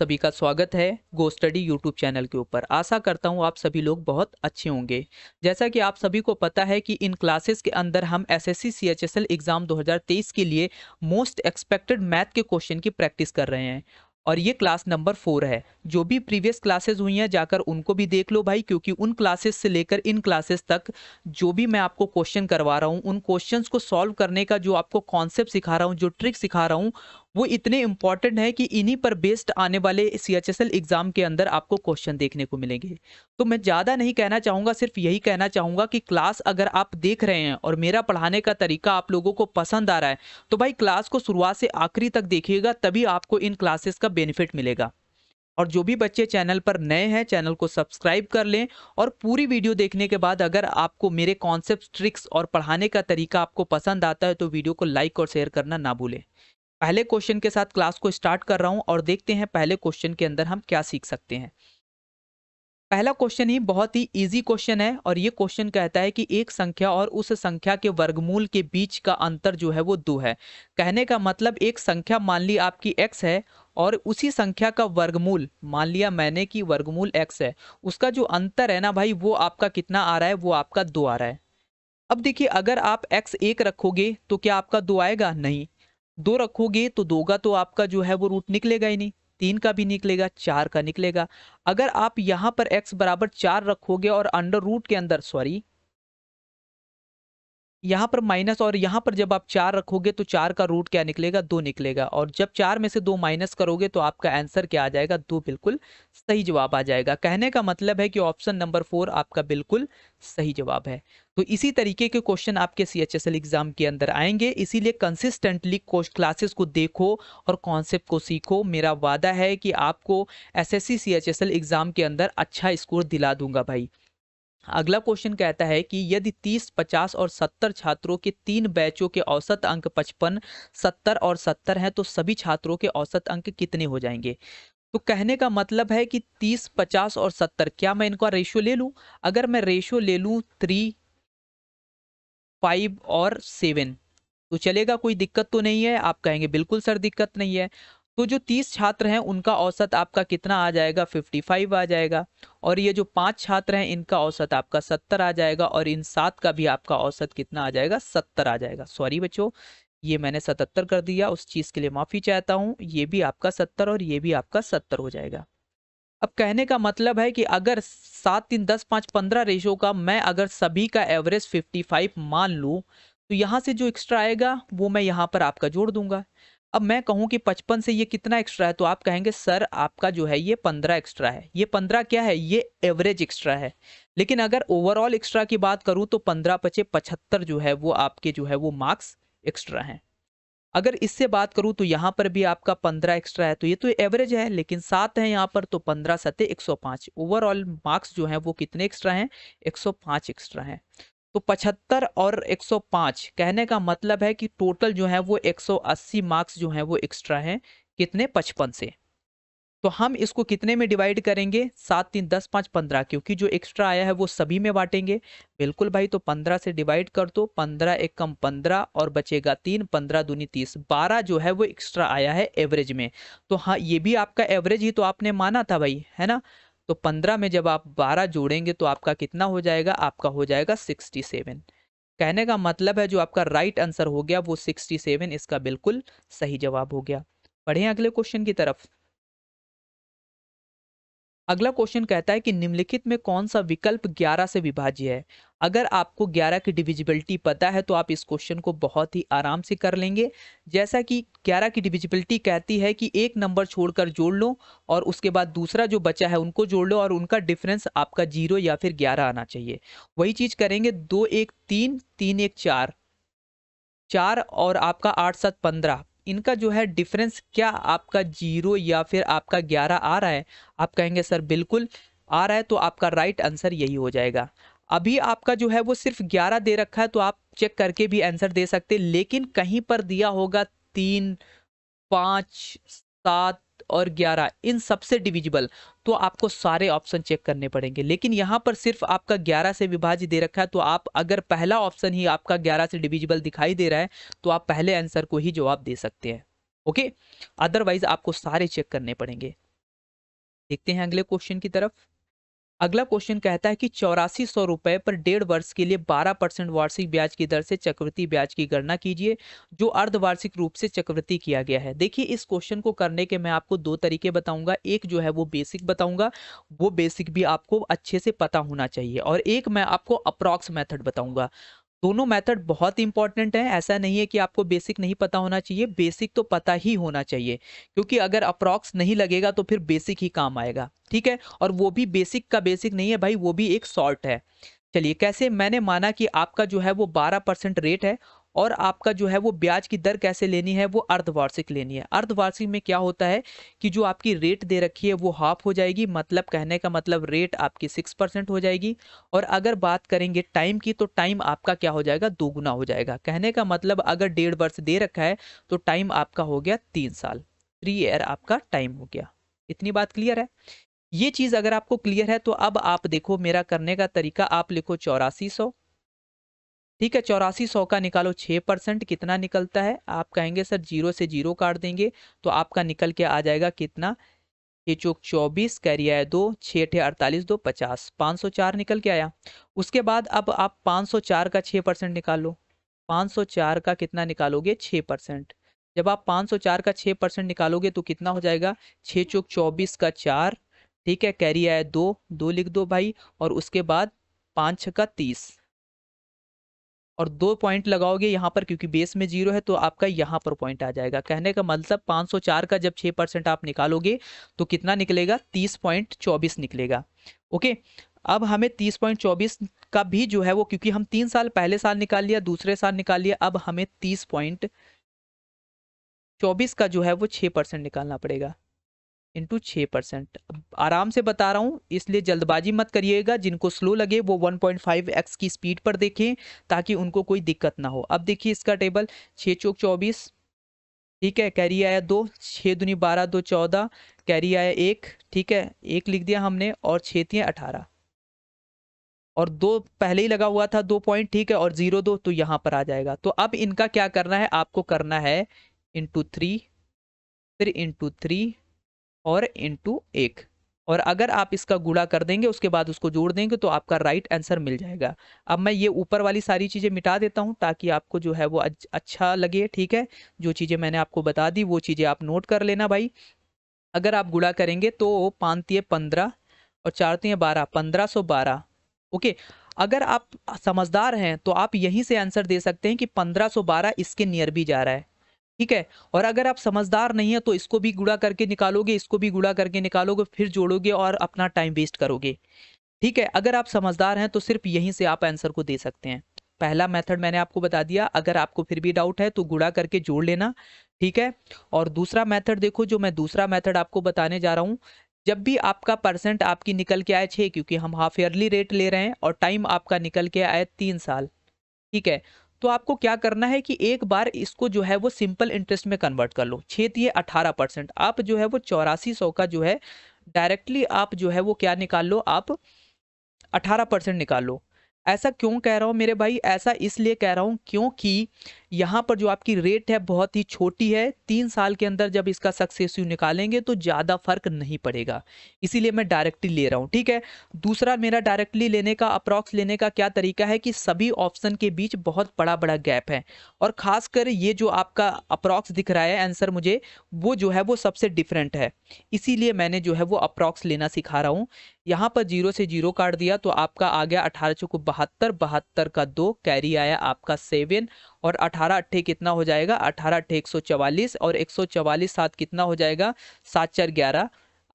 सभी का स्वागत है गो स्टडी यूट्यूब चैनल के ऊपर आशा करता हूँ आप सभी लोग बहुत अच्छे होंगे जैसा कि आप सभी को पता है कि इन क्लासेस के अंदर हम एसएससी सीएचएसएल एग्ज़ाम 2023 के लिए मोस्ट एक्सपेक्टेड मैथ के क्वेश्चन की प्रैक्टिस कर रहे हैं और ये क्लास नंबर फोर है जो भी प्रीवियस क्लासेस हुई हैं जाकर उनको भी देख लो भाई क्योंकि उन क्लासेस से लेकर इन क्लासेस तक जो भी मैं आपको क्वेश्चन करवा रहा हूँ उन क्वेश्चंस को सॉल्व करने का जो आपको कॉन्सेप्ट सिखा रहा हूँ जो ट्रिक सिखा रहा हूँ वो इतने इंपॉर्टेंट है कि इन्हीं पर बेस्ड आने वाले सी एग्जाम के अंदर आपको क्वेश्चन देखने को मिलेंगे तो मैं ज़्यादा नहीं कहना चाहूँगा सिर्फ यही कहना चाहूँगा कि क्लास अगर आप देख रहे हैं और मेरा पढ़ाने का तरीका आप लोगों को पसंद आ रहा है तो भाई क्लास को शुरुआत से आखिरी तक देखिएगा तभी आपको इन क्लासेस का बेनिफिट मिलेगा और जो भी बच्चे चैनल पर नए हैं चैनल को सब्सक्राइब कर लें और पूरी वीडियो देखने के बाद अगर आपको मेरे कॉन्सेप्ट ट्रिक्स और पढ़ाने का तरीका आपको पसंद आता है तो वीडियो को लाइक और शेयर करना ना भूलें पहले क्वेश्चन के साथ क्लास को स्टार्ट कर रहा हूं और देखते हैं पहले क्वेश्चन के अंदर हम क्या सीख सकते हैं पहला क्वेश्चन ही बहुत ही इजी क्वेश्चन है और ये क्वेश्चन कहता है कि एक संख्या और उस संख्या के वर्गमूल के बीच का अंतर जो है वो दो है कहने का मतलब एक संख्या मान ली आपकी एक्स है और उसी संख्या का वर्गमूल मान लिया मैंने कि वर्गमूल एक्स है उसका जो अंतर है ना भाई वो आपका कितना आ रहा है वो आपका दो आ रहा है अब देखिए अगर आप x एक रखोगे तो क्या आपका दो आएगा नहीं दो रखोगे तो दोगा तो आपका जो है वो रूट निकलेगा ही नहीं तीन का भी निकलेगा चार का निकलेगा अगर आप यहाँ पर एक्स बराबर चार रखोगे और अंडर रूट के अंदर सॉरी यहाँ पर माइनस और यहाँ पर जब आप चार रखोगे तो चार का रूट क्या निकलेगा दो निकलेगा और जब चार में से दो माइनस करोगे तो आपका आंसर क्या आ जाएगा दो बिल्कुल सही जवाब आ जाएगा कहने का मतलब है कि ऑप्शन नंबर फोर आपका बिल्कुल सही जवाब है तो इसी तरीके के क्वेश्चन आपके C H S L exam के अंदर आएंगे इसीलिए कंसिस्टेंटली क्लासेस को देखो और कॉन्सेप्ट को सीखो मेरा वादा है कि आपको S S C C H S L exam के अंदर अच्छा स्कोर दिला दूंगा भाई अगला क्वेश्चन कहता है कि यदि 30, 50 और 70 छात्रों के तीन बैचों के औसत अंक 55, 70 और 70 हैं तो सभी छात्रों के औसत अंक कितने हो जाएंगे तो कहने का मतलब है कि 30, 50 और 70 क्या मैं इनका रेशियो ले लूं? अगर मैं रेशियो ले लूं थ्री फाइव और सेवन तो चलेगा कोई दिक्कत तो नहीं है आप कहेंगे बिल्कुल सर दिक्कत नहीं है तो जो तीस छात्र हैं उनका औसत आपका कितना आ जाएगा फिफ्टी फाइव आ जाएगा और ये जो पांच छात्र हैं इनका औसत आपका सत्तर आ जाएगा और इन सात का भी आपका औसत कितना आ जाएगा सत्तर आ जाएगा सॉरी बच्चों ये मैंने सतहत्तर कर दिया उस चीज़ के लिए माफ़ी चाहता हूँ ये भी आपका सत्तर और ये भी आपका सत्तर हो जाएगा अब कहने का मतलब है कि अगर सात तीन दस पाँच पंद्रह रेशो का मैं अगर सभी का एवरेज फिफ्टी फाइव मान लूँ तो यहाँ से जो एक्स्ट्रा आएगा वो मैं यहाँ पर आपका जोड़ दूंगा अब मैं कहूँ कि पचपन से ये कितना एक्स्ट्रा है तो आप कहेंगे सर आपका जो है ये पंद्रह एक्स्ट्रा है ये पंद्रह क्या है ये एवरेज एक्स्ट्रा है लेकिन अगर ओवरऑल एक्स्ट्रा की बात करूँ तो पंद्रह पचे पचहत्तर जो है वो आपके जो है वो मार्क्स एक्स्ट्रा हैं अगर इससे बात करूं तो यहाँ पर भी आपका पंद्रह एक्स्ट्रा है तो ये तो एवरेज है लेकिन सात है यहाँ पर तो पंद्रह सत्य एक सौ ओवरऑल मार्क्स जो है वो कितने एक्स्ट्रा हैं एक सौ एक्स्ट्रा हैं तो 75 और 105 कहने का मतलब है कि टोटल जो है वो 180 मार्क्स जो है वो एक्स्ट्रा है कितने 55 से तो हम इसको कितने में डिवाइड करेंगे सात तीन दस पाँच पंद्रह क्योंकि जो एक्स्ट्रा आया है वो सभी में बांटेंगे बिल्कुल भाई तो पंद्रह से डिवाइड कर दो पंद्रह एक कम पंद्रह और बचेगा तीन पंद्रह दूनी तीस बारह जो है वो एक्स्ट्रा आया है एवरेज में तो हाँ ये भी आपका एवरेज ही तो आपने माना था भाई है ना तो पंद्रह में जब आप बारह जोड़ेंगे तो आपका कितना हो जाएगा आपका हो जाएगा सिक्सटी सेवन कहने का मतलब है जो आपका राइट आंसर हो गया वो सिक्सटी सेवन इसका बिल्कुल सही जवाब हो गया बढ़े अगले क्वेश्चन की तरफ अगला क्वेश्चन कहता है कि निम्नलिखित में कौन सा विकल्प 11 से विभाज्य है अगर आपको 11 की डिविजिबिलिटी पता है तो आप इस क्वेश्चन को बहुत ही आराम से कर लेंगे जैसा कि 11 की डिविजिबिलिटी कहती है कि एक नंबर छोड़कर जोड़ लो और उसके बाद दूसरा जो बचा है उनको जोड़ लो और उनका डिफरेंस आपका जीरो या फिर ग्यारह आना चाहिए वही चीज करेंगे दो एक तीन तीन एक चार चार और आपका आठ सात पंद्रह इनका जो है डिफरेंस क्या आपका जीरो या फिर आपका ग्यारह आ रहा है आप कहेंगे सर बिल्कुल आ रहा है तो आपका राइट आंसर यही हो जाएगा अभी आपका जो है वो सिर्फ ग्यारह दे रखा है तो आप चेक करके भी आंसर दे सकते लेकिन कहीं पर दिया होगा तीन पाँच सात और ग्यारह इन सबसे डिविजिबल तो आपको सारे ऑप्शन चेक करने पड़ेंगे लेकिन यहाँ पर सिर्फ आपका 11 से विभाज्य दे रखा है तो आप अगर पहला ऑप्शन ही आपका 11 से डिविजिबल दिखाई दे रहा है तो आप पहले आंसर को ही जवाब दे सकते हैं ओके अदरवाइज आपको सारे चेक करने पड़ेंगे देखते हैं अगले क्वेश्चन की तरफ अगला क्वेश्चन कहता है कि चौरासी सौ रुपए पर डेढ़ वर्ष के लिए बारह परसेंट वार्षिक ब्याज की दर से चक्रवृत्ति ब्याज की गणना कीजिए जो अर्धवार्षिक रूप से चक्रवृत्ति किया गया है देखिए इस क्वेश्चन को करने के मैं आपको दो तरीके बताऊंगा एक जो है वो बेसिक बताऊंगा वो बेसिक भी आपको अच्छे से पता होना चाहिए और एक मैं आपको अप्रॉक्स मैथड बताऊंगा दोनों मेथड बहुत इंपॉर्टेंट है ऐसा नहीं है कि आपको बेसिक नहीं पता होना चाहिए बेसिक तो पता ही होना चाहिए क्योंकि अगर अप्रॉक्स नहीं लगेगा तो फिर बेसिक ही काम आएगा ठीक है और वो भी बेसिक का बेसिक नहीं है भाई वो भी एक सॉर्ट है चलिए कैसे मैंने माना कि आपका जो है वो 12 परसेंट रेट है और आपका जो है वो ब्याज की दर कैसे लेनी है वो अर्धवार्षिक लेनी है अर्धवार्षिक में क्या होता है कि जो आपकी रेट दे रखी है वो हाफ हो जाएगी मतलब कहने का मतलब रेट आपकी सिक्स परसेंट हो जाएगी और अगर बात करेंगे टाइम की तो टाइम आपका क्या हो जाएगा दोगुना हो जाएगा कहने का मतलब अगर डेढ़ वर्ष दे रखा है तो टाइम आपका हो गया तीन साल थ्री ईयर आपका टाइम हो गया इतनी बात क्लियर है ये चीज़ अगर आपको क्लियर है तो अब आप देखो मेरा करने का तरीका आप लिखो चौरासी सौ ठीक है चौरासी सौ का निकालो छः परसेंट कितना निकलता है आप कहेंगे सर जीरो से जीरो काट देंगे तो आपका निकल के आ जाएगा कितना ये चौक चौबीस कैरी है दो छः अठे अड़तालीस दो पचास पाँच सौ चार निकल के आया उसके बाद अब आप पाँच सौ चार का छः परसेंट निकाल लो पाँच सौ चार का कितना निकालोगे छः परसेंट जब आप पाँच सौ चार का छः परसेंट निकालोगे तो कितना हो जाएगा छः चौक चौबीस का चार ठीक है कैरी है दो दो लिख दो भाई और उसके बाद पाँच छः का तीस और दो पॉइंट लगाओगे यहाँ पर क्योंकि बेस में जीरो है तो आपका यहाँ पर पॉइंट आ जाएगा कहने का मतलब 504 का जब 6 परसेंट आप निकालोगे तो कितना निकलेगा 30.24 निकलेगा ओके अब हमें 30.24 का भी जो है वो क्योंकि हम तीन साल पहले साल निकाल लिया दूसरे साल निकाल लिया अब हमें तीस पॉइंट चौबीस का जो है वो छः परसेंट निकालना पड़ेगा इंटू छः परसेंट आराम से बता रहा हूँ इसलिए जल्दबाजी मत करिएगा जिनको स्लो लगे वो एक्स की स्पीड पर देखें ताकि उनको कोई दिक्कत ना हो अब देखिए इसका टेबल छः चौक चौबीस ठीक है कैरी आया दो छः दुनी बारह दो चौदह कैरी आया एक ठीक है एक लिख दिया हमने और छः थी अठारह और दो पहले ही लगा हुआ था दो पॉइंट ठीक है और जीरो दो तो यहाँ पर आ जाएगा तो अब इनका क्या करना है आपको करना है इंटू थ्री फिर इंटू थ्री और इंटू एक और अगर आप इसका गुड़ा कर देंगे उसके बाद उसको जोड़ देंगे तो आपका राइट आंसर मिल जाएगा अब मैं ये ऊपर वाली सारी चीज़ें मिटा देता हूँ ताकि आपको जो है वो अच्छा लगे ठीक है जो चीज़ें मैंने आपको बता दी वो चीज़ें आप नोट कर लेना भाई अगर आप गुड़ा करेंगे तो पानती पंद्रह और चारती बारह पंद्रह सौ बारह ओके अगर आप समझदार हैं तो आप यहीं से आंसर दे सकते हैं कि 1512 इसके नियर भी जा रहा है ठीक है और अगर आप समझदार नहीं है तो इसको भी गुड़ा करके निकालोगे इसको भी गुड़ा करके निकालोगे फिर जोड़ोगे और अपना टाइम वेस्ट करोगे ठीक है अगर आप समझदार हैं तो सिर्फ यहीं से आप आंसर को दे सकते हैं पहला मेथड मैंने आपको बता दिया अगर आपको फिर भी डाउट है तो गुड़ा करके जोड़ लेना ठीक है और दूसरा मेथड देखो जो मैं दूसरा मेथड आपको बताने जा रहा हूँ जब भी आपका परसेंट आपकी निकल के आए छः क्योंकि हम हाफ ईयरली रेट ले रहे हैं और टाइम आपका निकल के आए तीन साल ठीक है तो आपको क्या करना है कि एक बार इसको जो है वो सिंपल इंटरेस्ट में कन्वर्ट कर लो क्षेत्रीय अठारह परसेंट आप जो है वो चौरासी सौ का जो है डायरेक्टली आप जो है वो क्या निकाल लो आप अठारह परसेंट निकाल लो ऐसा क्यों कह रहा हूँ मेरे भाई ऐसा इसलिए कह रहा हूँ क्योंकि यहाँ पर जो आपकी रेट है बहुत ही छोटी है तीन साल के अंदर जब इसका सक्सेस निकालेंगे तो ज़्यादा फर्क नहीं पड़ेगा इसीलिए मैं डायरेक्टली ले रहा हूँ ठीक है दूसरा मेरा डायरेक्टली लेने का अप्रॉक्स लेने का क्या तरीका है कि सभी ऑप्शन के बीच बहुत बड़ा बड़ा गैप है और खासकर ये जो आपका अप्रॉक्स दिख रहा है आंसर मुझे वो जो है वो सबसे डिफरेंट है इसीलिए मैंने जो है वो अप्रॉक्स लेना सिखा रहा हूँ यहाँ पर जीरो से जीरो काट दिया तो आपका आ गया अठारह चौको बहत्तर बहत्तर का दो कैरी आया आपका सेवन और अठारह अट्ठे कितना हो जाएगा अठारह अट्ठे एक सौ चवालीस और एक सौ चवालीस सात कितना हो जाएगा सात चार ग्यारह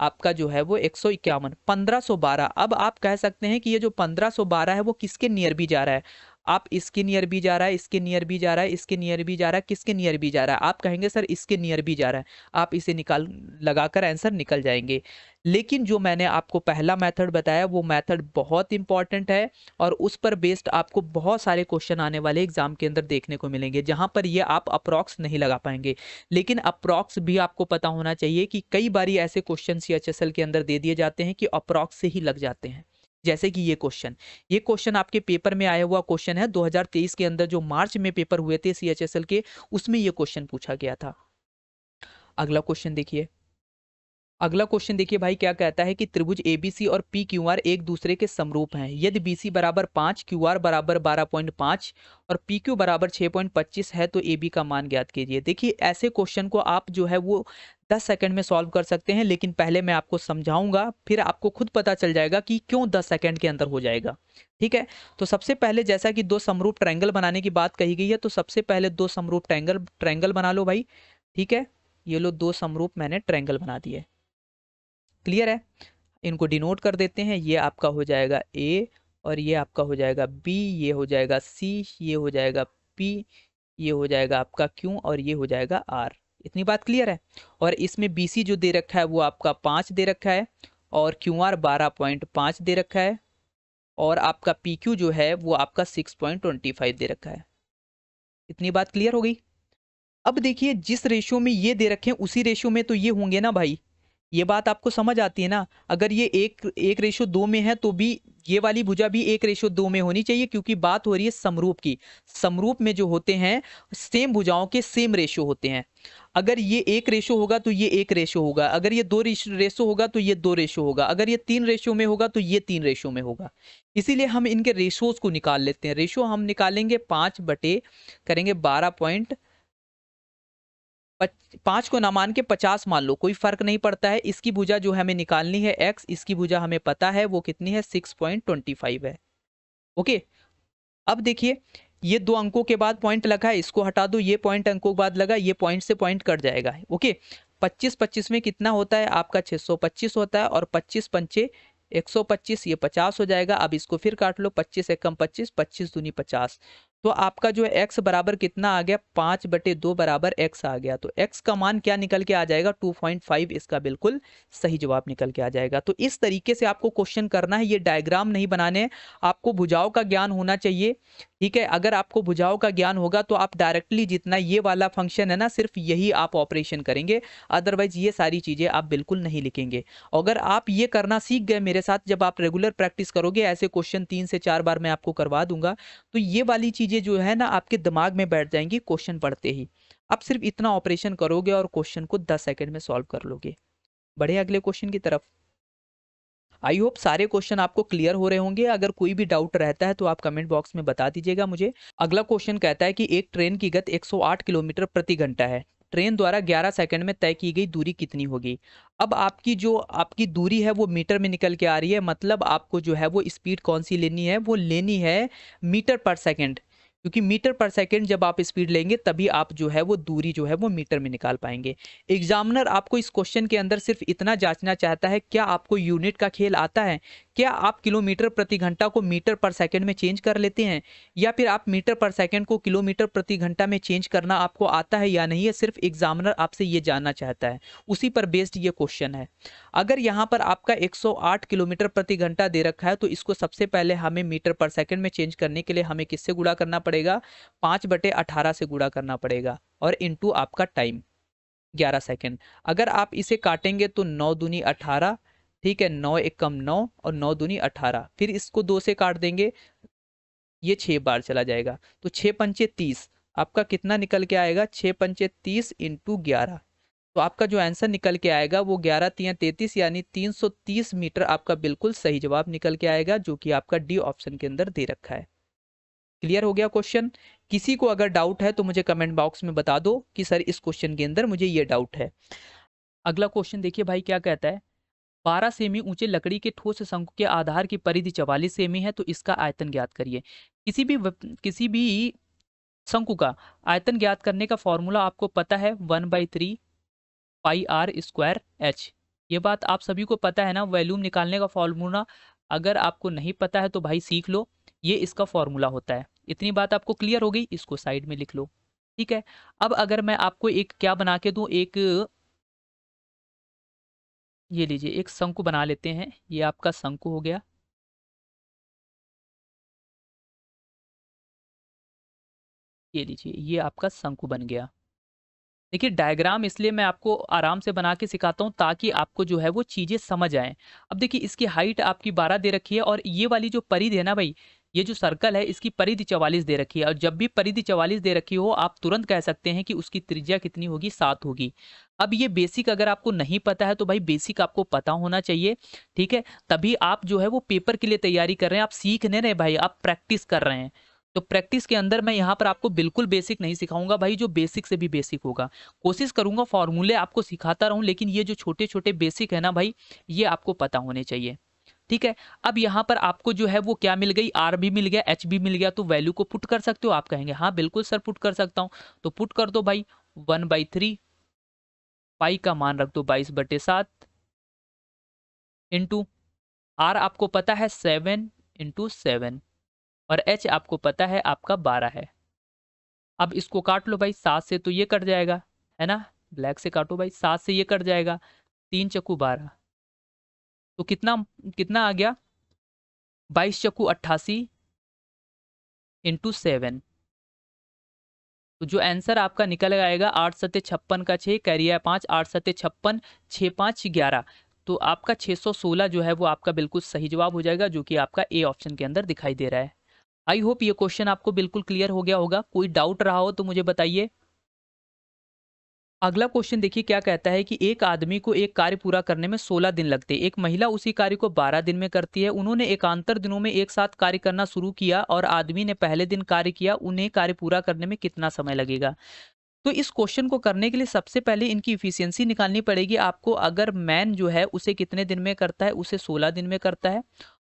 आपका जो है वो एक सौ इक्यावन पंद्रह सौ बारह अब आप कह सकते हैं कि ये जो पंद्रह सौ बारह है वो किसके नियर भी जा रहा है आप इसके नियर भी जा रहा है इसके नियर भी जा रहा है इसके नियर भी जा रहा है किसके नियर भी जा रहा है आप कहेंगे सर इसके नियर भी जा रहा है आप इसे निकाल लगाकर आंसर निकल जाएंगे लेकिन जो मैंने आपको पहला मेथड बताया वो मेथड बहुत इंपॉर्टेंट है और उस पर बेस्ड आपको बहुत सारे क्वेश्चन आने वाले एग्जाम के अंदर देखने को मिलेंगे जहाँ पर ये आप अप्रॉक्स नहीं लगा पाएंगे लेकिन अप्रॉक्स भी आपको पता होना चाहिए कि कई बारी ऐसे क्वेश्चन सी के अंदर दे दिए जाते हैं कि अप्रॉक्स से ही लग जाते हैं जैसे कि ये क्वेश्चन ये क्वेश्चन आपके पेपर में आया हुआ क्वेश्चन है 2023 के अंदर जो मार्च में पेपर हुए थे सी के उसमें ये क्वेश्चन पूछा गया था अगला क्वेश्चन देखिए अगला क्वेश्चन देखिए भाई क्या कहता है कि त्रिभुज एबीसी और पी क्यू आर एक दूसरे के समरूप हैं यदि बीसी बराबर पाँच क्यू आर बराबर बारह पॉइंट पाँच और पी क्यू बराबर छः पॉइंट पच्चीस है तो ए बी का मान ज्ञात कीजिए देखिए ऐसे क्वेश्चन को आप जो है वो दस सेकंड में सॉल्व कर सकते हैं लेकिन पहले मैं आपको समझाऊंगा फिर आपको खुद पता चल जाएगा कि क्यों दस सेकंड के अंदर हो जाएगा ठीक है तो सबसे पहले जैसा कि दो समरूप ट्रैंगल बनाने की बात कही गई है तो सबसे पहले दो समरूप ट्रैंगल ट्रैंगल बना लो भाई ठीक है ये लो दो समरूप मैंने ट्रैंगल बना दिए क्लियर है इनको डिनोट कर देते हैं ये आपका हो जाएगा ए और ये आपका हो जाएगा बी ये हो जाएगा सी ये हो जाएगा पी ये हो जाएगा आपका क्यू और ये हो जाएगा आर इतनी बात क्लियर है और इसमें बी सी जो दे रखा है वो आपका पाँच दे रखा है और क्यू आर बारह पॉइंट पाँच दे रखा है और आपका पी क्यू जो है वो आपका सिक्स पॉइंट ट्वेंटी फाइव दे रखा है इतनी बात क्लियर हो गई अब देखिए जिस रेशियो में ये दे रखे हैं उसी रेशियो में तो ये होंगे ना भाई ये बात आपको समझ आती है ना अगर ये एक एक रेशो दो में है तो भी ये वाली भुजा भी एक रेशो दो में होनी चाहिए क्योंकि बात हो रही है समरूप की समरूप में जो होते हैं सेम भुजाओं के सेम रेशो होते हैं अगर ये एक रेशो होगा तो ये एक रेशो होगा अगर ये दो रेशो होगा तो ये दो रेशो होगा अगर ये तीन रेशो में होगा तो ये तीन रेशो में होगा इसीलिए हम इनके रेशोज को निकाल लेते हैं रेशो हम निकालेंगे पांच बटे करेंगे बारह पॉइंट पाँच को ना मान के पचास मान लो कोई फर्क नहीं पड़ता है इसकी भुजा जो हमें निकालनी है एक्स इसकी भुजा हमें पता है वो कितनी है सिक्स पॉइंट ट्वेंटी फाइव है ओके अब देखिए ये दो अंकों के बाद पॉइंट लगा है इसको हटा दो ये पॉइंट अंकों के बाद लगा ये पॉइंट से पॉइंट कट जाएगा ओके पच्चीस पच्चीस में कितना होता है आपका छः सौ पच्चीस होता है और पच्चीस पंचे एक सौ पच्चीस ये पचास हो जाएगा अब इसको फिर काट लो पच्चीस एक कम पच्चीस पच्चीस दूनी पचास तो आपका जो है एक्स बराबर कितना आ गया पांच बटे दो बराबर एक्स आ गया तो एक्स का मान क्या निकल के आ जाएगा टू पॉइंट फाइव इसका बिल्कुल सही जवाब निकल के आ जाएगा तो इस तरीके से आपको क्वेश्चन करना है ये डायग्राम नहीं बनाने आपको भुजाओं का ज्ञान होना चाहिए ठीक है अगर आपको भुजाओं का ज्ञान होगा तो आप डायरेक्टली जितना ये वाला फंक्शन है ना सिर्फ यही आप ऑपरेशन करेंगे अदरवाइज ये सारी चीज़ें आप बिल्कुल नहीं लिखेंगे अगर आप ये करना सीख गए मेरे साथ जब आप रेगुलर प्रैक्टिस करोगे ऐसे क्वेश्चन तीन से चार बार मैं आपको करवा दूंगा तो ये वाली चीज़ें जो है ना आपके दिमाग में बैठ जाएंगी क्वेश्चन पढ़ते ही आप सिर्फ इतना ऑपरेशन करोगे और क्वेश्चन को दस सेकेंड में सॉल्व कर लोगे बढ़े अगले क्वेश्चन की तरफ आई होप सारे क्वेश्चन आपको क्लियर हो रहे होंगे अगर कोई भी डाउट रहता है तो आप कमेंट बॉक्स में बता दीजिएगा मुझे अगला क्वेश्चन कहता है कि एक ट्रेन की गत 108 किलोमीटर प्रति घंटा है ट्रेन द्वारा 11 सेकंड में तय की गई दूरी कितनी होगी अब आपकी जो आपकी दूरी है वो मीटर में निकल के आ रही है मतलब आपको जो है वो स्पीड कौन सी लेनी है वो लेनी है मीटर पर सेकंड क्योंकि मीटर पर सेकेंड जब आप स्पीड लेंगे तभी आप जो है वो दूरी जो है वो मीटर में निकाल पाएंगे एग्जामिनर आपको इस क्वेश्चन के अंदर सिर्फ इतना जांचना चाहता है क्या आपको यूनिट का खेल आता है क्या आप किलोमीटर प्रति घंटा को मीटर पर सेकेंड में चेंज कर लेते हैं या फिर आप मीटर पर सेकेंड को किलोमीटर प्रति घंटा में चेंज करना आपको आता है या नहीं है सिर्फ एग्जामिनर आपसे ये जानना चाहता है उसी पर बेस्ड ये क्वेश्चन है अगर यहाँ पर आपका 108 किलोमीटर प्रति घंटा दे रखा है तो इसको सबसे पहले हमें मीटर पर सेकेंड में चेंज करने के लिए हमें किससे गुड़ा करना पड़ेगा पाँच बटे अठारह से गुड़ा करना पड़ेगा और इंटू आपका टाइम ग्यारह सेकेंड अगर आप इसे काटेंगे तो नौ दूनी अठारह ठीक है नौ एक कम नौ और नौ दूनी अठारह फिर इसको दो से काट देंगे ये छः बार चला जाएगा तो छः पंचे तीस आपका कितना निकल के आएगा छः पंचे तीस इंटू ग्यारह तो आपका जो आंसर निकल के आएगा वो ग्यारह तीन तैतीस यानी तीन सौ तीस मीटर आपका बिल्कुल सही जवाब निकल के आएगा जो कि आपका डी ऑप्शन के अंदर दे रखा है क्लियर हो गया क्वेश्चन किसी को अगर डाउट है तो मुझे कमेंट बॉक्स में बता दो कि सर इस क्वेश्चन के अंदर मुझे ये डाउट है अगला क्वेश्चन देखिए भाई क्या कहता है बारह सेमी ऊंचे लकड़ी के ठोस शंकु के आधार की परिधि चवालीस सेमी है तो इसका आयतन ज्ञात करिए किसी भी किसी भी शंकु का आयतन ज्ञात करने का फॉर्मूला आपको पता है one by three pi are square h ये बात आप सभी को पता है ना वैल्यूम निकालने का फॉर्मूला अगर आपको नहीं पता है तो भाई सीख लो ये इसका फॉर्मूला होता है इतनी बात आपको क्लियर हो गई इसको साइड में लिख लो ठीक है अब अगर मैं आपको एक क्या बना के दू एक ये लीजिए एक शंकु बना लेते हैं ये आपका शंकु हो गया ये लीजिए ये आपका शंकु बन गया देखिए डायग्राम इसलिए मैं आपको आराम से बना के सिखाता हूँ ताकि आपको जो है वो चीज़ें समझ आए अब देखिए इसकी हाइट आपकी बारह दे रखी है और ये वाली जो परिध है ना भाई ये जो सर्कल है इसकी परिधि चवालीस दे रखी है और जब भी परिधि चवालीस दे रखी हो आप तुरंत कह सकते हैं कि उसकी त्रिज्या कितनी होगी सात होगी अब ये बेसिक अगर आपको नहीं पता है तो भाई बेसिक आपको पता होना चाहिए ठीक है तभी आप जो है वो पेपर के लिए तैयारी कर रहे हैं आप सीख नहीं रहे भाई आप प्रैक्टिस कर रहे हैं तो प्रैक्टिस के अंदर मैं यहाँ पर आपको बिल्कुल बेसिक नहीं सिखाऊंगा भाई जो बेसिक से भी बेसिक होगा कोशिश करूंगा फॉर्मूले आपको सिखाता रहूं लेकिन ये जो छोटे छोटे बेसिक है ना भाई ये आपको पता होने चाहिए ठीक है अब यहाँ पर आपको जो है वो क्या मिल गई आर भी मिल गया एच भी मिल गया तो वैल्यू को पुट कर सकते हो आप कहेंगे हाँ बिल्कुल सर पुट कर सकता हूँ तो पुट कर दो भाई वन बाई थ्री पाई का मान रख दो बाईस बटे सात इंटू आर आपको पता है सेवन इंटू सेवन और एच आपको पता है आपका बारह है अब इसको काट लो भाई सात से तो ये कट जाएगा है ना ब्लैक से काटो भाई सात से ये कट जाएगा तीन चक्ू बारह तो कितना कितना आ गया बाईस चक्कू अट्ठासी इंटू सेवन तो जो आंसर आपका निकल आएगा आठ सत्य छप्पन का छः कैरिया पाँच आठ सत्य छप्पन छः पाँच ग्यारह तो आपका सौ सोलह जो है वो आपका बिल्कुल सही जवाब हो जाएगा जो कि आपका ए ऑप्शन के अंदर दिखाई दे रहा है आई होप ये क्वेश्चन आपको बिल्कुल क्लियर हो गया होगा कोई डाउट रहा हो तो मुझे बताइए अगला क्वेश्चन देखिए क्या कहता है कि एक आदमी को एक कार्य पूरा करने में 16 दिन लगते हैं एक महिला उसी कार्य को 12 दिन में करती है उन्होंने एकांतर दिनों में एक साथ कार्य करना शुरू किया और आदमी ने पहले दिन कार्य किया उन्हें कार्य पूरा करने में कितना समय लगेगा तो इस क्वेश्चन को करने के लिए सबसे पहले इनकी इफिशियंसी निकालनी पड़ेगी आपको अगर मैन जो है उसे कितने दिन में करता है उसे सोलह दिन में करता है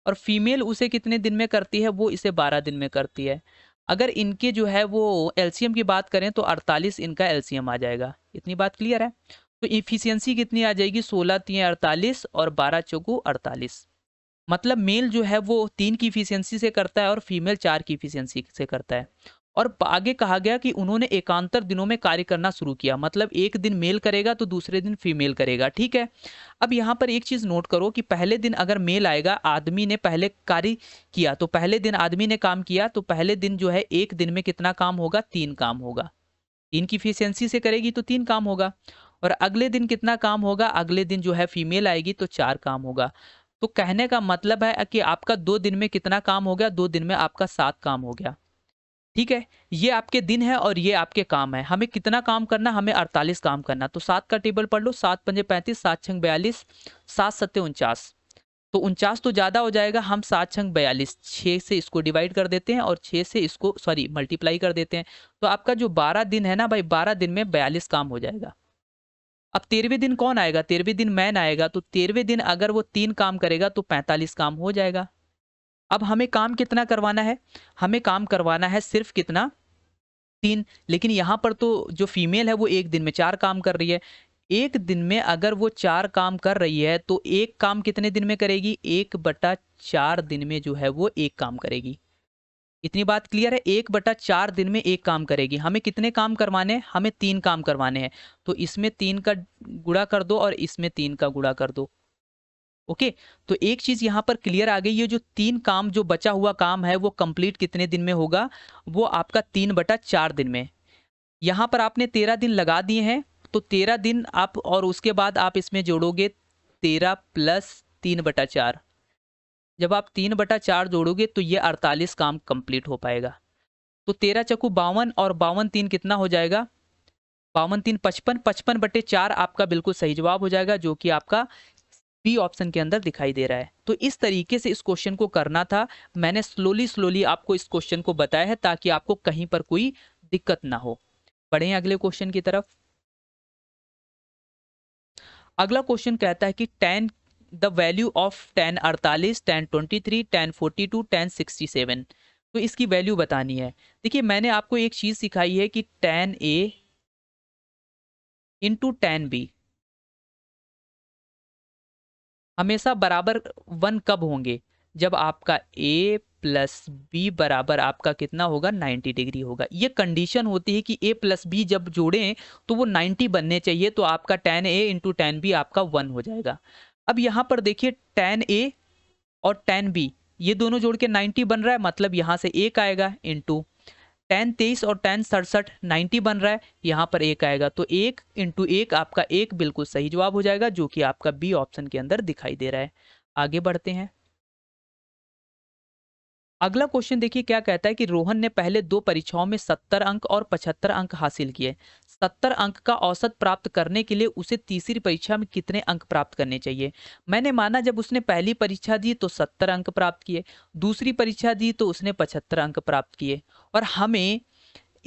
और फीमेल उसे कितने दिन में करती है वो इसे बारह दिन में करती है अगर इनके जो है वो एलसीएम की बात करें तो 48 इनका एलसीएम आ जाएगा इतनी बात क्लियर है तो इफिशियंसी कितनी आ जाएगी 16 तीन अड़तालीस और 12 चौको 48 मतलब मेल जो है वो तीन की इफिशियंसी से करता है और फीमेल चार की इफिशियंसी से करता है और आगे कहा गया कि उन्होंने एकांतर दिनों में कार्य करना शुरू किया मतलब एक दिन मेल करेगा तो दूसरे दिन फीमेल करेगा ठीक है अब यहाँ पर एक चीज़ नोट करो कि पहले दिन अगर मेल आएगा आदमी ने पहले कार्य किया तो पहले दिन आदमी ने काम किया तो पहले दिन जो है एक दिन में कितना काम होगा तीन काम होगा तीन की फिशेंसी से करेगी तो तीन काम होगा और अगले दिन कितना काम होगा अगले दिन जो है फीमेल आएगी तो चार काम होगा तो कहने का मतलब है कि आपका दो दिन में कितना काम हो गया दो दिन में आपका सात काम हो गया ठीक है ये आपके दिन है और ये आपके काम है हमें कितना काम करना हमें 48 काम करना तो सात का टेबल पढ़ लो सात पंजे पैंतीस सात छंग बयालीस सात सत्य उनचास तो उनचास तो ज़्यादा हो जाएगा हम सात छंग बयालीस छः से इसको डिवाइड कर देते हैं और छः से इसको सॉरी मल्टीप्लाई कर देते हैं तो आपका जो बारह दिन है ना भाई बारह दिन में बयालीस काम हो जाएगा अब तेरहवें दिन कौन आएगा तेरहवें दिन मैन आएगा तो तेरहवें दिन अगर वो तीन काम करेगा तो पैंतालीस काम हो जाएगा अब हमें काम कितना करवाना है हमें काम करवाना है सिर्फ कितना तीन लेकिन यहाँ पर तो जो फीमेल है वो एक दिन में चार काम कर रही है एक दिन में अगर वो चार काम कर रही है तो एक काम कितने दिन में करेगी एक बटा चार दिन में जो है वो एक काम करेगी इतनी बात क्लियर है एक बटा चार दिन में एक काम करेगी हमें कितने काम करवाने हैं हमें तीन काम करवाने हैं तो इसमें तीन का गुड़ा कर दो और इसमें तीन का गुड़ा कर दो ओके तो एक चीज यहाँ पर क्लियर आ गई है जो तीन काम जो बचा हुआ काम है वो कंप्लीट कितने दिन में होगा वो आपका तीन बटा चार दिन में यहाँ पर आपने तेरह दिन लगा दिए हैं तो तेरह दिन आप और उसके बाद आप इसमें जोड़ोगे तेरह प्लस तीन बटा चार जब आप तीन बटा चार जोड़ोगे तो ये अड़तालीस काम कंप्लीट हो पाएगा तो तेरह चकू बावन और बावन तीन कितना हो जाएगा बावन तीन पचपन पचपन बटे चार आपका बिल्कुल सही जवाब हो जाएगा जो कि आपका बी ऑप्शन के अंदर दिखाई दे रहा है तो इस तरीके से इस क्वेश्चन को करना था मैंने स्लोली स्लोली आपको इस क्वेश्चन को बताया है ताकि आपको कहीं पर कोई दिक्कत ना हो बढ़े अगले क्वेश्चन की तरफ अगला क्वेश्चन कहता है कि tan the value of tan अड़तालीस tan twenty three tan forty two tan sixty seven तो इसकी वैल्यू बतानी है देखिए मैंने आपको एक चीज सिखाई है कि tan A into tan B हमेशा बराबर वन कब होंगे जब आपका ए प्लस बी बराबर आपका कितना होगा 90 डिग्री होगा ये कंडीशन होती है कि ए प्लस बी जब जोड़ें तो वो 90 बनने चाहिए तो आपका tan A into tan B आपका वन हो जाएगा अब यहाँ पर देखिए टेन ए और टेन बी ये दोनों जोड़ के 90 बन रहा है मतलब यहाँ से एक आएगा इंटू टेन तेईस और टेन सड़सठ नाइन्टी बन रहा है यहाँ पर एक आएगा तो एक इंटू एक आपका एक बिल्कुल सही जवाब हो जाएगा जो कि आपका बी ऑप्शन के अंदर दिखाई दे रहा है आगे बढ़ते हैं अगला क्वेश्चन देखिए क्या कहता है कि रोहन ने पहले दो परीक्षाओं में सत्तर अंक और पचहत्तर अंक हासिल किए सत्तर अंक का औसत प्राप्त करने के लिए उसे तीसरी परीक्षा में कितने अंक प्राप्त करने चाहिए मैंने माना जब उसने पहली परीक्षा दी तो सत्तर अंक प्राप्त किए दूसरी परीक्षा दी तो उसने पचहत्तर अंक प्राप्त किए और हमें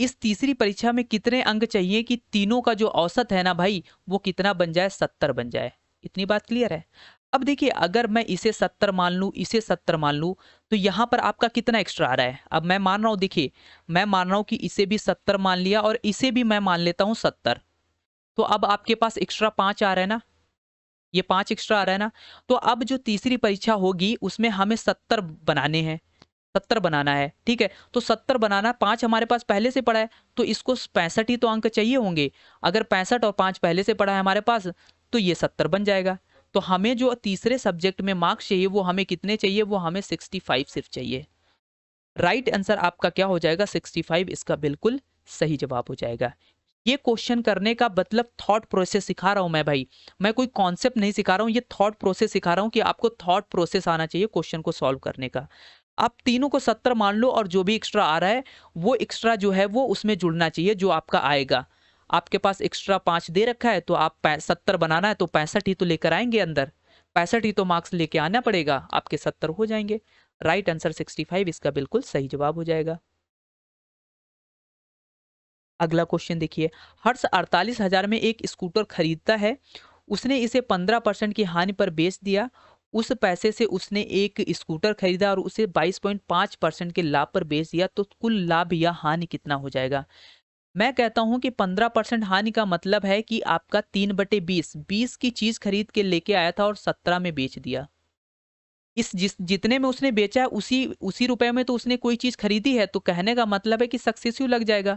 इस तीसरी परीक्षा में कितने अंक चाहिए कि तीनों का जो औसत है ना भाई वो कितना बन जाए सत्तर बन जाए इतनी बात क्लियर है अब देखिए अगर मैं इसे सत्तर मान लूँ इसे सत्तर मान लूँ तो यहाँ पर आपका कितना एक्स्ट्रा आ रहा है अब मैं मान रहा हूँ देखिए मैं मान रहा हूँ कि इसे भी सत्तर मान लिया और इसे भी मैं मान लेता हूँ सत्तर तो अब आपके पास एक्स्ट्रा पाँच आ रहा है ना ये पाँच एक्स्ट्रा आ रहा है ना तो अब जो तीसरी परीक्षा होगी उसमें हमें सत्तर बनाने हैं सत्तर बनाना है ठीक है तो सत्तर बनाना पाँच हमारे पास पहले से पड़ा है तो इसको पैंसठ ही तो अंक चाहिए होंगे अगर पैंसठ और पाँच पहले से पड़ा है हमारे पास तो ये सत्तर बन जाएगा तो हमें जो तीसरे सब्जेक्ट में मार्क्स चाहिए वो हमें कितने चाहिए वो हमें 65 सिर्फ चाहिए राइट right आंसर आपका क्या हो जाएगा 65 इसका बिल्कुल सही जवाब हो जाएगा ये क्वेश्चन करने का मतलब थॉट प्रोसेस सिखा रहा हूं मैं भाई मैं कोई कॉन्सेप्ट नहीं सिखा रहा हूं ये थॉट प्रोसेस सिखा रहा हूं कि आपको थॉट प्रोसेस आना चाहिए क्वेश्चन को सॉल्व करने का आप तीनों को सत्तर मान लो और जो भी एक्स्ट्रा आ रहा है वो एक्स्ट्रा जो है वो उसमें जुड़ना चाहिए जो आपका आएगा आपके पास एक्स्ट्रा पाँच दे रखा है तो आप सत्तर बनाना है तो पैंसठ ही तो लेकर आएंगे अंदर पैंसठ ही तो मार्क्स लेके आना पड़ेगा आपके सत्तर हो जाएंगे राइट आंसर सिक्सटी फाइव इसका बिल्कुल सही जवाब हो जाएगा अगला क्वेश्चन देखिए हर्ष अड़तालीस हजार में एक स्कूटर खरीदता है उसने इसे पंद्रह परसेंट की हानि पर बेच दिया उस पैसे से उसने एक स्कूटर खरीदा और उसे बाईस पॉइंट पांच परसेंट के लाभ पर बेच दिया तो कुल लाभ या हानि कितना हो जाएगा मैं कहता हूं कि 15 परसेंट हानि का मतलब है कि आपका तीन बटे बीस बीस की चीज खरीद के लेके आया था और सत्रह में बेच दिया इस जिस जितने में उसने बेचा है उसी उसी रुपए में तो उसने कोई चीज खरीदी है तो कहने का मतलब है कि सक्सेसिव लग जाएगा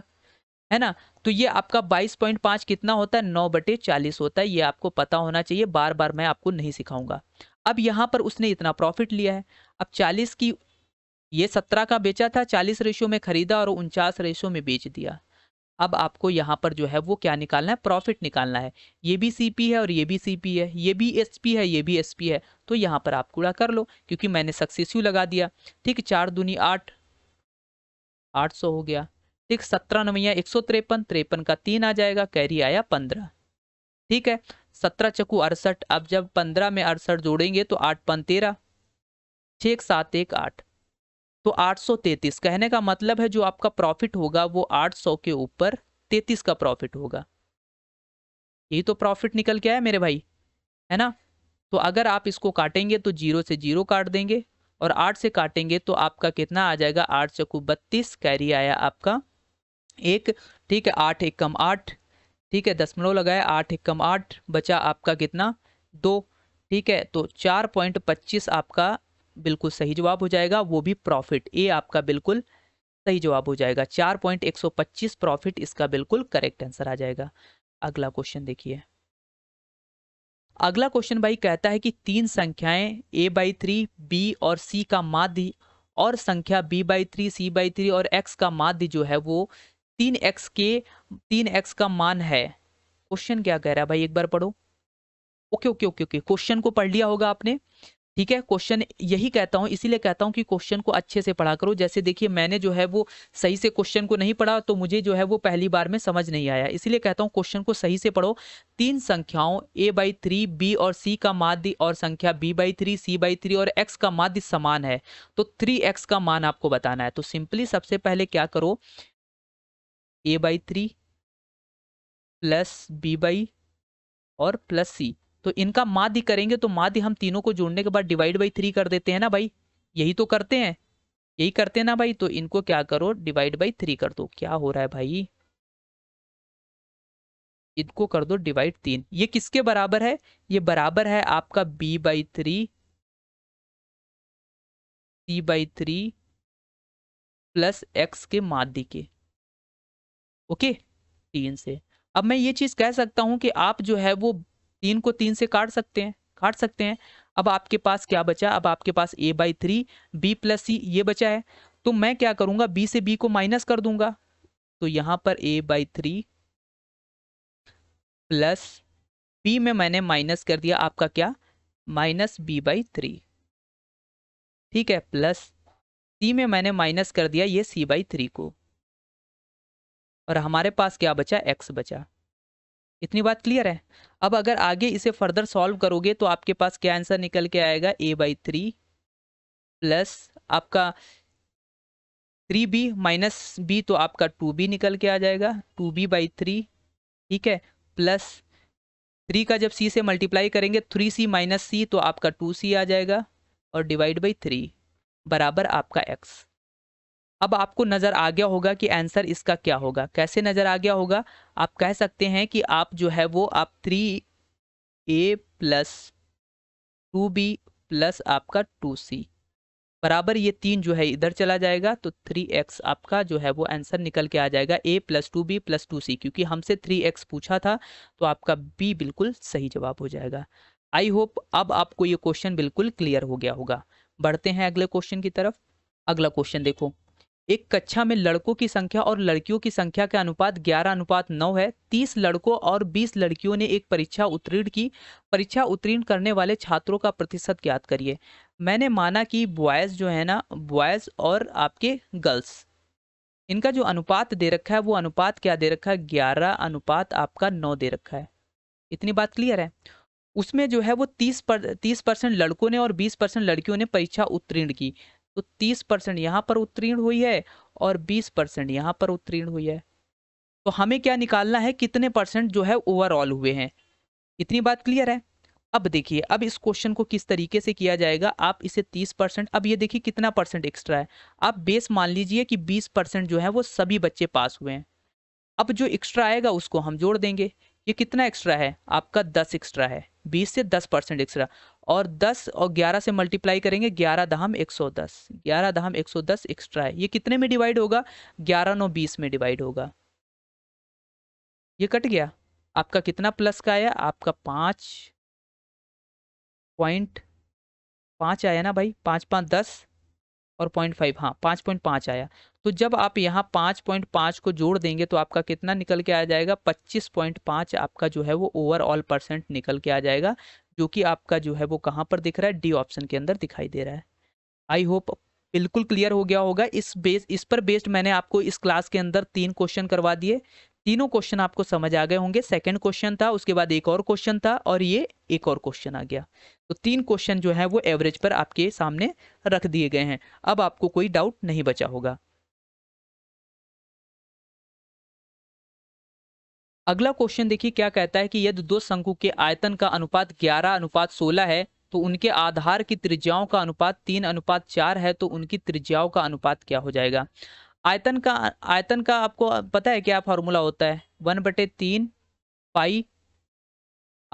है ना तो ये आपका 22.5 कितना होता है नौ बटे चालीस होता है ये आपको पता होना चाहिए बार बार मैं आपको नहीं सिखाऊंगा अब यहाँ पर उसने इतना प्रॉफिट लिया है अब चालीस की ये सत्रह का बेचा था चालीस रेशो में खरीदा और उनचास रेशो में बेच दिया अब आपको यहाँ पर जो है वो क्या निकालना है प्रॉफिट निकालना है ये भी सी है और ये भी सी है ये भी एस है ये भी एस है तो यहाँ पर आप कूड़ा कर लो क्योंकि मैंने यू लगा दिया ठीक चार दूनी आठ आठ सौ हो गया ठीक सत्रह नवैया एक सौ त्रेपन त्रेपन का तीन आ जाएगा कैरी आया पंद्रह ठीक है सत्रह चकू अड़सठ अब जब पंद्रह में अड़सठ जोड़ेंगे तो आठ पन तेरह छः एक सात एक आठ तो 833 कहने का मतलब है जो आपका प्रॉफिट होगा वो 800 के ऊपर 33 का प्रॉफिट होगा यही तो प्रॉफिट निकल के आया मेरे भाई है ना तो अगर आप इसको काटेंगे तो जीरो से जीरो काट देंगे और आठ से काटेंगे तो आपका कितना आ जाएगा आठ चकू बत्तीस कैरी आया आपका एक ठीक है आठ एक कम आठ ठीक है दसमलव लगाया आठ एक कम आठ बचा आपका कितना दो ठीक है तो चार पॉइंट पच्चीस आपका बिल्कुल सही जवाब हो जाएगा वो भी प्रॉफिट ए आपका बिल्कुल सही जवाब हो जाएगा चार पॉइंट एक सौ पच्चीस प्रॉफिट इसका बिल्कुल करेक्ट आंसर आ जाएगा अगला क्वेश्चन देखिए अगला क्वेश्चन भाई कहता है कि तीन संख्याएं ए बाई थ्री बी और सी का माध्य और संख्या b by three c by three और एक्स का माध्य जो है वो तीन एक्स के तीन एक्स का मान है क्वेश्चन क्या कह रहा है भाई एक बार पढ़ो okay okay okay okay question को पढ़ लिया होगा आपने ठीक है क्वेश्चन यही कहता हूं इसीलिए कहता हूं कि क्वेश्चन को अच्छे से पढ़ा करो जैसे देखिए मैंने जो है वो सही से क्वेश्चन को नहीं पढ़ा तो मुझे जो है वो पहली बार में समझ नहीं आया इसीलिए कहता हूं क्वेश्चन को सही से पढ़ो तीन संख्याओं ए बाई थ्री बी और सी का माध्य और संख्या b by three c by three और एक्स का माध्य समान है तो थ्री एक्स का मान आपको बताना है तो सिंपली सबसे पहले क्या करो a by three plus b by और प्लस सी तो इनका माध्य करेंगे तो माध्य हम तीनों को जोड़ने के बाद डिवाइड बाई थ्री कर देते हैं ना भाई यही तो करते हैं यही करते हैं ना भाई तो इनको क्या करो डिवाइड बाई थ्री कर दो क्या हो रहा है भाई इनको कर दो डिवाइड तीन ये किसके बराबर है ये बराबर है आपका b by three c by three plus x के माध्य के ओके तीन से अब मैं ये चीज कह सकता हूं कि आप जो है वो तीन को तीन से काट सकते हैं काट सकते हैं अब आपके पास क्या बचा अब आपके पास a by three b plus c ये बचा है तो मैं क्या करूंगा बी से बी को माइनस कर दूंगा तो यहां पर a by three plus b में मैंने माइनस कर दिया आपका क्या माइनस बी बाई थ्री ठीक है प्लस सी में मैंने माइनस कर दिया ये सी बाई थ्री को और हमारे पास क्या बचा एक्स बचा इतनी बात क्लियर है अब अगर आगे इसे फर्दर सॉल्व करोगे तो आपके पास क्या आंसर निकल के आएगा ए बाई थ्री प्लस आपका थ्री बी माइनस बी तो आपका टू बी निकल के आ जाएगा टू बी बाई थ्री ठीक है प्लस थ्री का जब सी से मल्टीप्लाई करेंगे थ्री सी माइनस सी तो आपका टू सी आ जाएगा और डिवाइड बाई थ्री बराबर आपका एक्स अब आपको नज़र आ गया होगा कि आंसर इसका क्या होगा कैसे नज़र आ गया होगा आप कह सकते हैं कि आप जो है वो आप three a plus two b plus आपका टू सी बराबर ये तीन जो है इधर चला जाएगा तो थ्री एक्स आपका जो है वो आंसर निकल के आ जाएगा a plus two b plus two c क्योंकि हमसे थ्री एक्स पूछा था तो आपका बी बिल्कुल सही जवाब हो जाएगा आई होप अब आपको ये क्वेश्चन बिल्कुल क्लियर हो गया होगा बढ़ते हैं अगले क्वेश्चन की तरफ अगला क्वेश्चन देखो एक कक्षा में लड़कों की संख्या और लड़कियों की संख्या के अनुपात 11 अनुपात 9 है 30 लड़कों और 20 लड़कियों ने एक परीक्षा उत्तीर्ण की परीक्षा उत्तीर्ण करने वाले छात्रों का प्रतिशत ज्ञात करिए मैंने माना कि बॉयज़ जो है ना बॉयज़ और आपके गर्ल्स इनका जो अनुपात दे रखा है वो अनुपात क्या दे रखा है ग्यारह अनुपात आपका नौ दे रखा है इतनी बात क्लियर है उसमें जो है वो तीस पर तीस परसेंट लड़कों ने और बीस परसेंट लड़कियों ने परीक्षा उत्तीर्ण की तो 30 परसेंट यहाँ पर उत्तीर्ण हुई है और 20 परसेंट यहाँ पर उत्तीर्ण हुई है तो हमें क्या निकालना है कितने परसेंट जो है ओवरऑल हुए हैं इतनी बात क्लियर है अब देखिए अब इस क्वेश्चन को किस तरीके से किया जाएगा आप इसे 30 परसेंट अब ये देखिए कितना परसेंट एक्स्ट्रा है आप बेस मान लीजिए कि 20 परसेंट जो है वो सभी बच्चे पास हुए हैं अब जो एक्स्ट्रा आएगा उसको हम जोड़ देंगे ये कितना एक्स्ट्रा है आपका दस एक्स्ट्रा है बीस से दस परसेंट एक्स्ट्रा और दस और ग्यारह से मल्टीप्लाई करेंगे ग्यारह दहम एक सौ दस ग्यारह दहम एक सौ दस एक्स्ट्रा है ये कितने में डिवाइड होगा ग्यारह नौ बीस में डिवाइड होगा ये कट गया आपका कितना प्लस का आया आपका पाँच पॉइंट पाँच आया ना भाई पाँच पाँच दस और पॉइंट फाइव हाँ पाँच पॉइंट पाँच आया तो जब आप यहाँ पाँच पॉइंट पाँच को जोड़ देंगे तो आपका कितना निकल के आ जाएगा पच्चीस पॉइंट पाँच आपका जो है वो ओवरऑल परसेंट निकल के आ जाएगा जो कि आपका जो है वो कहाँ पर दिख रहा है डी ऑप्शन के अंदर दिखाई दे रहा है आई होप बिल्कुल क्लियर हो गया होगा इस बेस इस पर बेस्ड मैंने आपको इस क्लास के अंदर तीन क्वेश्चन करवा दिए तीनों क्वेश्चन आपको समझ आ गए होंगे सेकंड क्वेश्चन था उसके बाद एक और क्वेश्चन था और ये एक और क्वेश्चन आ गया तो तीन क्वेश्चन जो है वो एवरेज पर आपके सामने रख दिए गए हैं अब आपको कोई डाउट नहीं बचा होगा अगला क्वेश्चन देखिए क्या कहता है कि यदि दो शंकु के आयतन का अनुपात 11 अनुपात 16 है तो उनके आधार की त्रिज्याओं का अनुपात तीन अनुपात चार है तो उनकी त्रिज्याओं का अनुपात क्या हो जाएगा आयतन का आयतन का आपको पता है क्या फॉर्मूला होता है वन बटे तीन पाई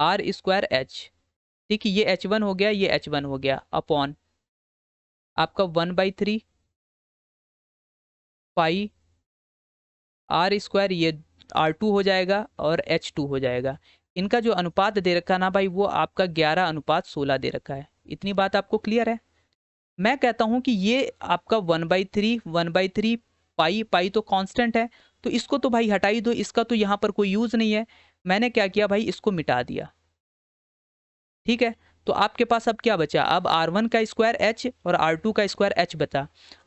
आर स्क्वायर एच ठीक है ये एच वन हो गया ये एच वन हो गया अपॉन आपका one by three pi are square ये आर टू हो जाएगा और एच टू हो जाएगा इनका जो अनुपात दे रखा है ना भाई वो आपका ग्यारह अनुपात सोलह दे रखा है इतनी बात आपको क्लियर है मैं कहता हूँ कि ये आपका one by three one by three pi pi तो कांस्टेंट है तो इसको तो भाई हटाई दो इसका तो यहाँ पर कोई यूज़ नहीं है मैंने क्या किया भाई इसको मिटा दिया ठीक है तो आपके पास अब क्या बचा अब आर वन का स्क्वायर एच और आर टू का स्क्वायर एच बचा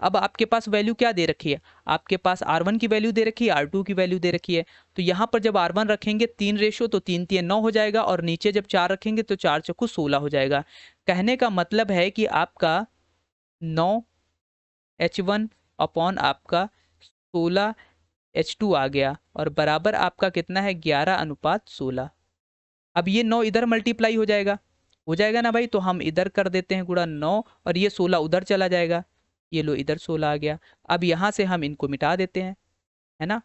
अब आपके पास वैल्यू क्या दे रखी है आपके पास आर वन की वैल्यू दे रखी है आर टू की वैल्यू दे रखी है तो यहाँ पर जब आर वन रखेंगे तीन रेशो तो तीन तीन नौ हो जाएगा और नीचे जब चार रखेंगे तो चार चक्कू सोलह हो जाएगा कहने का मतलब है कि आपका नौ एच वन अपॉन आपका सोलह एच टू आ गया और बराबर आपका कितना है ग्यारह अनुपात सोलह अब ये नौ इधर मल्टीप्लाई हो जाएगा हो जाएगा ना भाई तो हम इधर कर देते हैं गुड़ा नौ और ये सोलह उधर चला जाएगा ये लो इधर सोलह आ गया अब यहाँ से हम इनको मिटा देते हैं है ना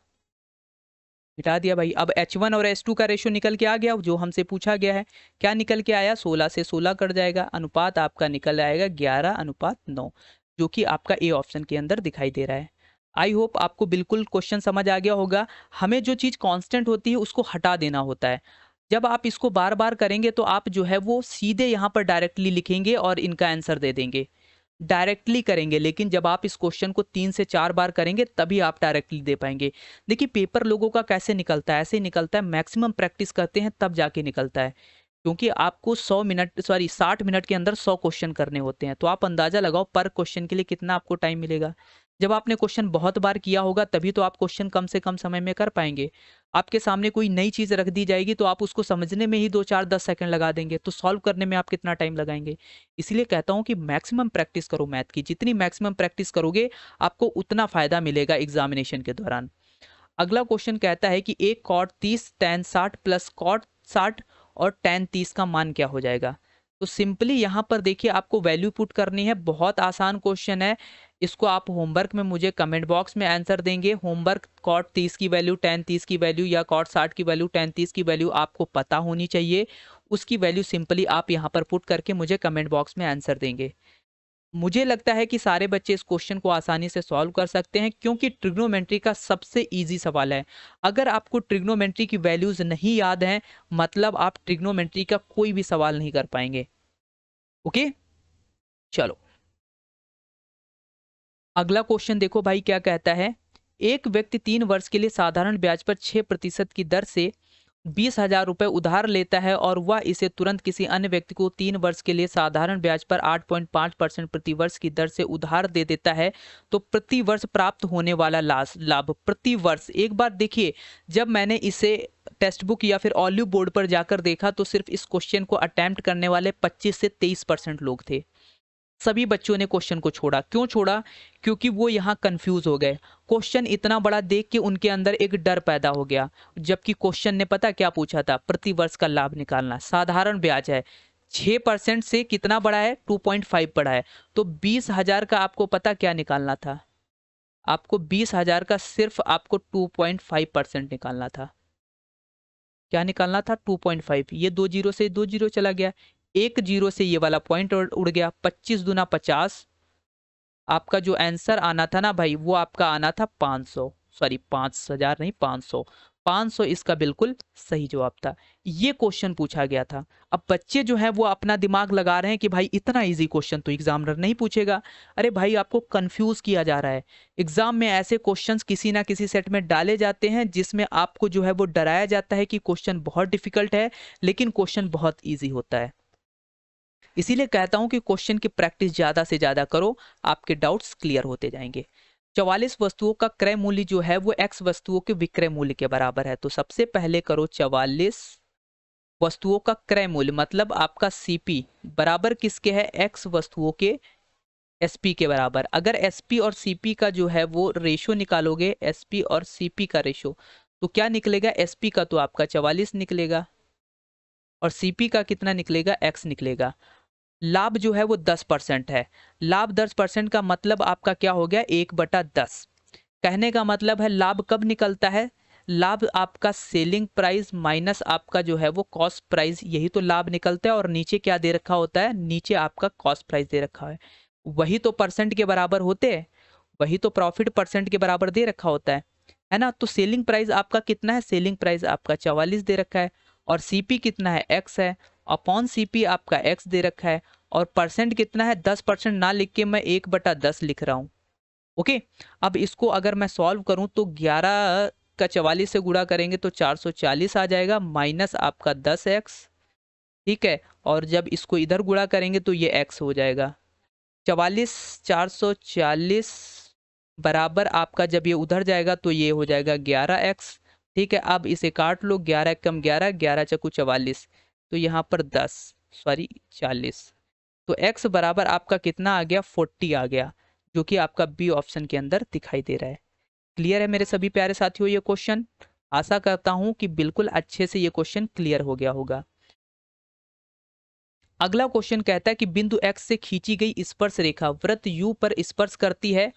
मिटा दिया भाई अब H1 और H2 का रेशियो निकल के आ गया जो हमसे पूछा गया है क्या निकल के आया 16 से 16 कट जाएगा अनुपात आपका निकल आएगा 11 अनुपात 9 जो कि आपका ए ऑप्शन के अंदर दिखाई दे रहा है आई होप आपको बिल्कुल क्वेश्चन समझ आ गया होगा हमें जो चीज़ कांस्टेंट होती है उसको हटा देना होता है जब आप इसको बार बार करेंगे तो आप जो है वो सीधे यहाँ पर डायरेक्टली लिखेंगे और इनका आंसर दे देंगे डायरेक्टली करेंगे लेकिन जब आप इस क्वेश्चन को तीन से चार बार करेंगे तभी आप डायरेक्टली दे पाएंगे देखिए पेपर लोगों का कैसे निकलता है ऐसे ही निकलता है मैक्सिमम प्रैक्टिस करते हैं तब जाके निकलता है क्योंकि आपको 100 मिनट सॉरी 60 मिनट के अंदर 100 क्वेश्चन करने होते हैं तो आप अंदाज़ा लगाओ पर क्वेश्चन के लिए कितना आपको टाइम मिलेगा जब आपने क्वेश्चन बहुत बार किया होगा तभी तो आप क्वेश्चन कम से कम समय में कर पाएंगे आपके सामने कोई नई चीज़ रख दी जाएगी तो आप उसको समझने में ही दो चार दस सेकंड लगा देंगे तो सॉल्व करने में आप कितना टाइम लगाएंगे इसलिए कहता हूँ कि मैक्सिमम प्रैक्टिस करो मैथ की जितनी मैक्सिमम प्रैक्टिस करोगे आपको उतना फ़ायदा मिलेगा एग्जामिनेशन के दौरान अगला क्वेश्चन कहता है कि एक कॉट तीस टेन साठ प्लस कॉट साठ और टेन तीस का मान क्या हो जाएगा तो सिंपली यहाँ पर देखिए आपको वैल्यू पुट करनी है बहुत आसान क्वेश्चन है इसको आप होमवर्क में मुझे कमेंट बॉक्स में आंसर देंगे होमवर्क कॉट तीस की वैल्यू टेन तीस की वैल्यू या कॉट साठ की वैल्यू टेन तीस की वैल्यू आपको पता होनी चाहिए उसकी वैल्यू सिंपली आप यहाँ पर पुट करके मुझे कमेंट बॉक्स में आंसर देंगे मुझे लगता है कि सारे बच्चे इस क्वेश्चन को आसानी से सॉल्व कर सकते हैं क्योंकि ट्रिग्नोमेंट्री का सबसे इजी सवाल है अगर आपको ट्रिग्नोमेंट्री की वैल्यूज़ नहीं याद हैं मतलब आप ट्रिग्नोमेंट्री का कोई भी सवाल नहीं कर पाएंगे ओके चलो अगला क्वेश्चन देखो भाई क्या कहता है एक व्यक्ति तीन वर्ष के लिए साधारण ब्याज पर छह प्रतिशत की दर से बीस हजार रुपये उधार लेता है और वह इसे तुरंत किसी अन्य व्यक्ति को तीन वर्ष के लिए साधारण ब्याज पर 8.5 परसेंट प्रतिवर्ष की दर से उधार दे देता है तो प्रतिवर्ष प्राप्त होने वाला लाभ प्रतिवर्ष एक बार देखिए जब मैंने इसे टेक्स्ट बुक या फिर ऑल्यू बोर्ड पर जाकर देखा तो सिर्फ इस क्वेश्चन को अटैम्प्ट करने वाले पच्चीस से तेईस परसेंट लोग थे सभी बच्चों ने क्वेश्चन को छोड़ा क्यों छोड़ा क्योंकि वो यहाँ कन्फ्यूज हो गए क्वेश्चन इतना बड़ा देख के उनके अंदर एक डर पैदा हो गया जबकि क्वेश्चन ने पता क्या पूछा था प्रतिवर्ष का लाभ निकालना साधारण ब्याज है छह परसेंट से कितना बड़ा है टू पॉइंट फाइव बड़ा है तो बीस हजार का आपको पता क्या निकालना था आपको बीस हजार का सिर्फ आपको टू पॉइंट फाइव परसेंट निकालना था क्या निकालना था टू पॉइंट फाइव ये दो जीरो से दो जीरो चला गया एक जीरो से ये वाला पॉइंट उड़ गया पच्चीस दुना पचास आपका जो आंसर आना था ना भाई वो आपका आना था 500 सॉरी पाँच हजार नहीं 500 500 इसका बिल्कुल सही जवाब था ये क्वेश्चन पूछा गया था अब बच्चे जो है वो अपना दिमाग लगा रहे हैं कि भाई इतना इजी क्वेश्चन तो एग्जामिनर नहीं पूछेगा अरे भाई आपको कंफ्यूज किया जा रहा है एग्जाम में ऐसे क्वेश्चंस किसी ना किसी सेट में डाले जाते हैं जिसमें आपको जो है वो डराया जाता है कि क्वेश्चन बहुत डिफिकल्ट है लेकिन क्वेश्चन बहुत ईजी होता है इसीलिए कहता हूं कि क्वेश्चन की प्रैक्टिस ज़्यादा से ज़्यादा करो आपके डाउट्स क्लियर होते जाएंगे चवालीस वस्तुओं का क्रय मूल्य जो है वो एक्स वस्तुओं के विक्रय मूल्य के बराबर है तो सबसे पहले करो चवालीस वस्तुओं का क्रय मूल्य मतलब आपका सीपी बराबर किसके है एक्स वस्तुओं के एसपी के बराबर अगर एसपी और सीपी का जो है वो रेशो निकालोगे एसपी और सीपी का रेशो तो क्या निकलेगा एसपी का तो आपका चवालीस निकलेगा और सीपी का कितना निकलेगा एक्स निकलेगा लाभ जो है वो दस परसेंट है लाभ दस परसेंट का मतलब आपका क्या हो गया एक बटा दस कहने का मतलब है लाभ कब निकलता है लाभ आपका सेलिंग प्राइस माइनस आपका जो है वो कॉस्ट प्राइस यही तो लाभ निकलता है और नीचे क्या दे रखा होता है नीचे आपका कॉस्ट प्राइस दे रखा है वही तो परसेंट के बराबर होते हैं वही तो प्रॉफिट परसेंट के बराबर दे रखा होता है है ना तो सेलिंग प्राइस आपका कितना है सेलिंग प्राइस आपका चवालीस दे रखा है और सीपी कितना है एक्स है अपॉन सीपी आपका एक्स दे रखा है और परसेंट कितना है दस परसेंट ना लिख के मैं एक बटा दस लिख रहा हूँ ओके अब इसको अगर मैं सॉल्व करूँ तो ग्यारह का चवालीस से गुड़ा करेंगे तो चार सौ चालीस आ जाएगा माइनस आपका दस एक्स ठीक है और जब इसको इधर गुड़ा करेंगे तो ये एक्स हो जाएगा चवालीस चार सौ चालीस बराबर आपका जब ये उधर जाएगा तो ये हो जाएगा ग्यारह एक्स ठीक है अब इसे काट लो ग्यारह कम ग्यारह ग्यारह चकू चवालीस तो यहाँ पर दस सॉरी चालीस तो एक्स बराबर आपका कितना आ गया फोर्टी आ गया जो कि आपका बी ऑप्शन के अंदर दिखाई दे रहा है क्लियर है मेरे सभी प्यारे साथियों ये क्वेश्चन आशा करता हूँ कि बिल्कुल अच्छे से ये क्वेश्चन क्लियर हो गया होगा अगला क्वेश्चन कहता है कि बिंदु एक्स से खींची गई स्पर्श रेखा व्रत यू पर स्पर्श करती है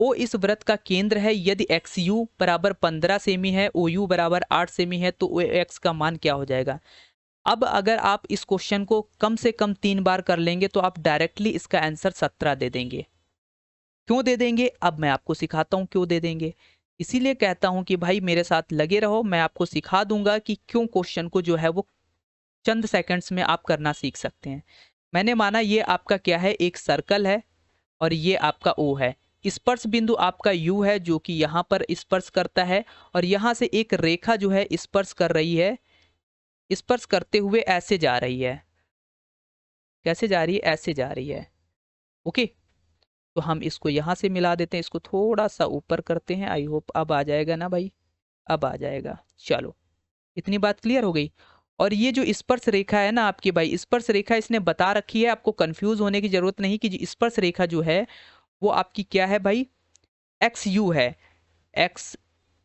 ओ इस व्रत का केंद्र है यदि एक्स यू बराबर पंद्रह सेमी है ओ यू बराबर आठ सेमी है तो ओ एक्स का मान क्या हो जाएगा अब अगर आप इस क्वेश्चन को कम से कम तीन बार कर लेंगे तो आप डायरेक्टली इसका आंसर सत्रह दे देंगे क्यों दे देंगे अब मैं आपको सिखाता हूं क्यों दे देंगे इसीलिए कहता हूं कि भाई मेरे साथ लगे रहो मैं आपको सिखा दूंगा कि क्यों क्वेश्चन को जो है वो चंद सेकंड्स में आप करना सीख सकते हैं मैंने माना ये आपका क्या है एक सर्कल है और ये आपका ओ है स्पर्श बिंदु आपका यू है जो कि यहाँ पर स्पर्श करता है और यहाँ से एक रेखा जो है स्पर्श कर रही है स्पर्श करते हुए ऐसे जा रही है कैसे जा रही है ऐसे जा रही है ओके तो हम इसको यहाँ से मिला देते हैं इसको थोड़ा सा ऊपर करते हैं आई होप अब आ जाएगा ना भाई अब आ जाएगा चलो इतनी बात क्लियर हो गई और ये जो स्पर्श रेखा है ना आपकी भाई स्पर्श रेखा इसने बता रखी है आपको कंफ्यूज होने की जरूरत नहीं कि स्पर्श रेखा जो है वो आपकी क्या है भाई एक्स यू है एक्स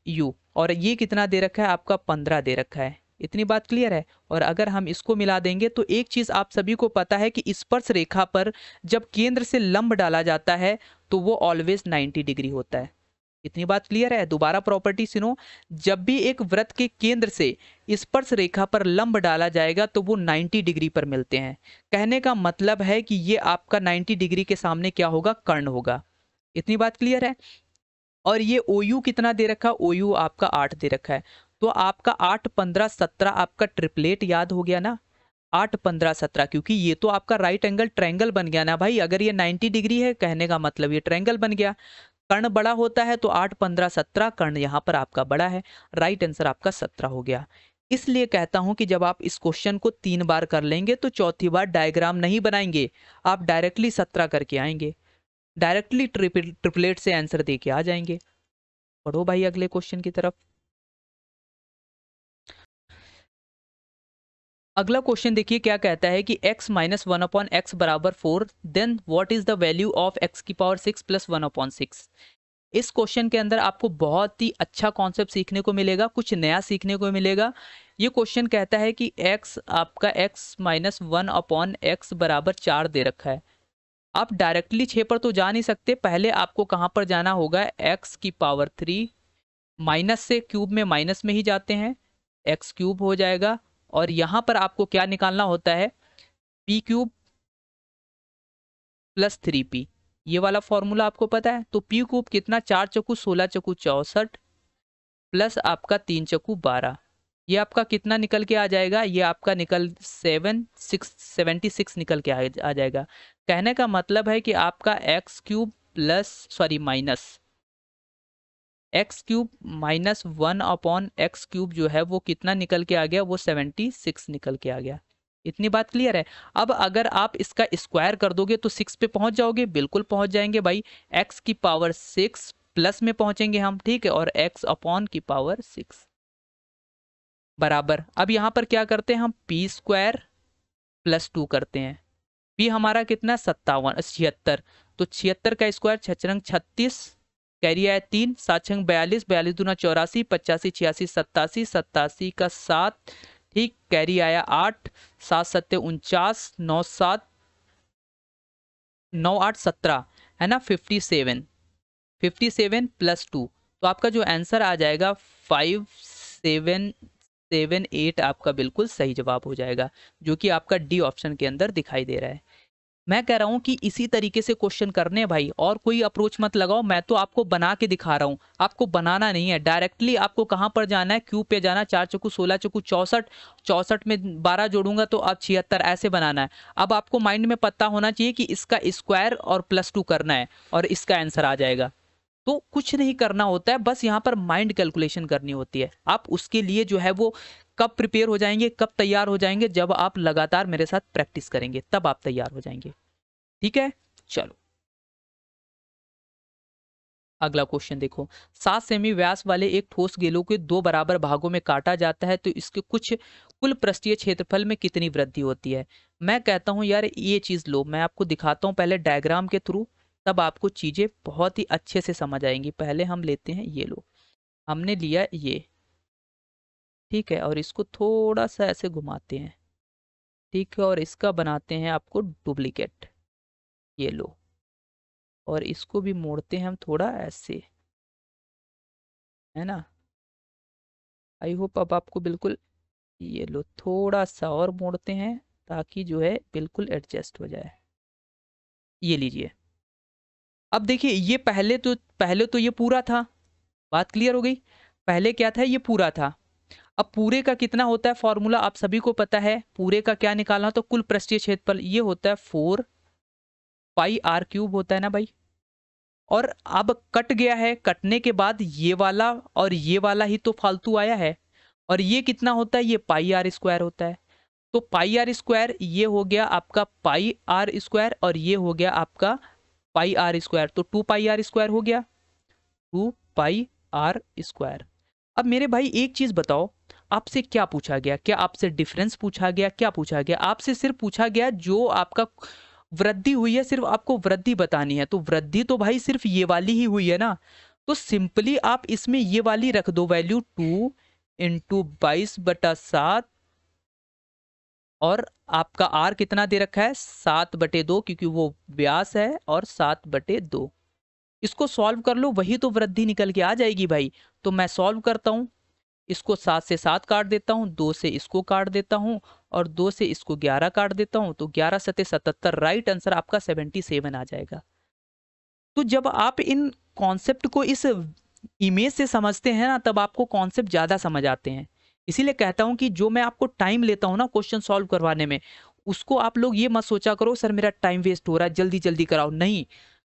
यू और ये कितना दे रखा है आपका पंद्रह दे रखा है इतनी बात क्लियर है और अगर हम इसको मिला देंगे तो एक चीज़ आप सभी को पता है कि स्पर्श रेखा पर जब केंद्र से लंब डाला जाता है तो वो ऑलवेज 90 डिग्री होता है इतनी बात क्लियर है दोबारा प्रॉपर्टी सुनो जब भी एक व्रत के केंद्र से स्पर्श रेखा पर लंब डाला जाएगा तो वो 90 डिग्री पर मिलते हैं कहने का मतलब है कि ये आपका 90 डिग्री के सामने क्या होगा कर्ण होगा इतनी बात क्लियर है और ये ओ कितना दे रखा ओ आपका आठ दे रखा है तो आपका आठ पंद्रह सत्रह आपका ट्रिपलेट याद हो गया ना आठ पंद्रह सत्रह क्योंकि ये तो आपका राइट एंगल ट्रैंगल बन गया ना भाई अगर ये नाइन्टी डिग्री है कहने का मतलब ये ट्रैंगल बन गया कर्ण बड़ा होता है तो आठ पंद्रह सत्रह कर्ण यहाँ पर आपका बड़ा है राइट आंसर आपका सत्रह हो गया इसलिए कहता हूं कि जब आप इस क्वेश्चन को तीन बार कर लेंगे तो चौथी बार डायग्राम नहीं बनाएंगे आप डायरेक्टली सत्रह करके आएंगे डायरेक्टली ट्रिपलेट से आंसर दे के आ जाएंगे पढ़ो भाई अगले क्वेश्चन की तरफ अगला क्वेश्चन देखिए क्या कहता है कि x minus one upon x बराबर four then what is the value of x की power six plus one upon six इस क्वेश्चन के अंदर आपको बहुत ही अच्छा कॉन्सेप्ट सीखने को मिलेगा कुछ नया सीखने को मिलेगा ये क्वेश्चन कहता है कि x आपका x minus one upon x बराबर चार दे रखा है आप डायरेक्टली छः पर तो जा नहीं सकते पहले आपको कहाँ पर जाना होगा एक्स की पावर थ्री माइनस से क्यूब में माइनस में ही जाते हैं एक्स क्यूब हो जाएगा और यहां पर आपको क्या निकालना होता है P cube plus three P ये वाला फॉर्मूला आपको पता है तो पी क्यूब कितना चार चकू सोलह चकू चौसठ प्लस आपका तीन चकू बारह ये आपका कितना निकल के आ जाएगा ये आपका निकल सेवन सिक्स सेवेंटी सिक्स निकल के आ जाएगा कहने का मतलब है कि आपका x cube plus sorry minus x cube minus one upon x cube जो है वो कितना निकल के आ गया वो सेवेंटी सिक्स निकल के आ गया इतनी बात क्लियर है अब अगर आप इसका स्क्वायर कर दोगे तो सिक्स पे पहुंच जाओगे बिल्कुल पहुंच जाएंगे भाई एक्स की पावर सिक्स प्लस में पहुंचेंगे हम ठीक है और एक्स अपॉन की पावर सिक्स बराबर अब यहां पर क्या करते हैं हम पी स्क्वायर प्लस टू करते हैं पी हमारा कितना सत्तावन छिहत्तर तो छिहत्तर का स्क्वायर छचरंग छत्तीस रही है तीन सात छंग बयालीस बयालीस दूना चौरासी पचासी छियासी सत्तासी सत्तासी का सात ठीक कैरी आया आठ सात सत्य उनचास नौ सात नौ आठ सत्रह है ना fifty seven fifty seven plus two तो आपका जो आंसर आ जाएगा फाइव सेवन सेवन एट आपका बिल्कुल सही जवाब हो जाएगा जो कि आपका डी ऑप्शन के अंदर दिखाई दे रहा है मैं कह रहा हूँ कि इसी तरीके से क्वेश्चन करने भाई और कोई अप्रोच मत लगाओ मैं तो आपको बना के दिखा रहा हूँ आपको बनाना नहीं है डायरेक्टली आपको कहाँ पर जाना है क्यू पे जाना चार चौकू सोलह चौकू चौसठ चौसठ में बारह जोड़ूंगा तो अब छिहत्तर ऐसे बनाना है अब आपको माइंड में पता होना चाहिए कि इसका स्क्वायर और प्लस टू करना है और इसका आंसर आ जाएगा तो कुछ नहीं करना होता है बस यहाँ पर माइंड कैलकुलेशन करनी होती है आप उसके लिए जो है वो कब प्रिपेयर हो जाएंगे कब तैयार हो जाएंगे जब आप लगातार मेरे साथ प्रैक्टिस करेंगे तब आप तैयार हो जाएंगे ठीक है चलो अगला क्वेश्चन देखो सात सेमी व्यास वाले एक ठोस गेलो के दो बराबर भागों में काटा जाता है तो इसके कुछ कुल पृष्ठीय क्षेत्रफल में कितनी वृद्धि होती है मैं कहता हूं यार ये चीज़ लो मैं आपको दिखाता हूं पहले डायग्राम के थ्रू तब आपको चीज़ें बहुत ही अच्छे से समझ आएंगी पहले हम लेते हैं ये लो हमने लिया ये ठीक है और इसको थोड़ा सा ऐसे घुमाते हैं ठीक है और इसका बनाते हैं आपको डुप्लीकेट ये लो और इसको भी मोड़ते हैं हम थोड़ा ऐसे है ना आई होप अब आपको बिल्कुल ये लो थोड़ा सा और मोड़ते हैं ताकि जो है बिल्कुल एडजस्ट हो जाए ये लीजिए अब देखिए ये पहले तो पहले तो ये पूरा था बात क्लियर हो गई पहले क्या था ये पूरा था अब पूरे का कितना होता है फॉर्मूला आप सभी को पता है पूरे का क्या निकालना तो कुल पृष्ठीय क्षेत्रफल ये होता है फोर पाई आर क्यूब होता है ना भाई और अब कट गया है कटने के बाद ये वाला और ये वाला ही तो फालतू आया है और ये कितना होता है ये पाई आर स्क्वायर होता है तो पाई आर स्क्वायर ये हो गया आपका पाई आर स्क्वायर और ये हो गया आपका पाई आर स्क्वायर तो टू पाई आर स्क्वायर हो गया टू पाई आर स्क्वायर अब मेरे भाई एक चीज बताओ आपसे क्या पूछा गया क्या आपसे डिफरेंस पूछा गया क्या पूछा गया आपसे सिर्फ पूछा गया जो आपका वृद्धि हुई है सिर्फ आपको वृद्धि बतानी है तो वृद्धि तो भाई सिर्फ ये वाली ही हुई है ना तो सिंपली आप इसमें ये वाली रख दो वैल्यू टू इंटू बाईस बटा सात और आपका आर कितना दे रखा है सात बटे दो क्योंकि वो व्यास है और सात बटे दो इसको सॉल्व कर लो वही तो वृद्धि निकल के आ जाएगी भाई तो मैं सॉल्व करता हूँ इसको सात से सात काट देता हूँ दो से इसको काट देता हूँ और दो से इसको ग्यारह काट देता हूँ तो ग्यारह सतह सतहत्तर राइट आंसर आपका सेवेंटी सेवन आ जाएगा तो जब आप इन कॉन्सेप्ट को इस इमेज से समझते हैं ना तब आपको कॉन्सेप्ट ज़्यादा समझ आते हैं इसीलिए कहता हूँ कि जो मैं आपको टाइम लेता हूँ ना क्वेश्चन सॉल्व करवाने में उसको आप लोग ये मत सोचा करो सर मेरा टाइम वेस्ट हो रहा है जल्दी जल्दी कराओ नहीं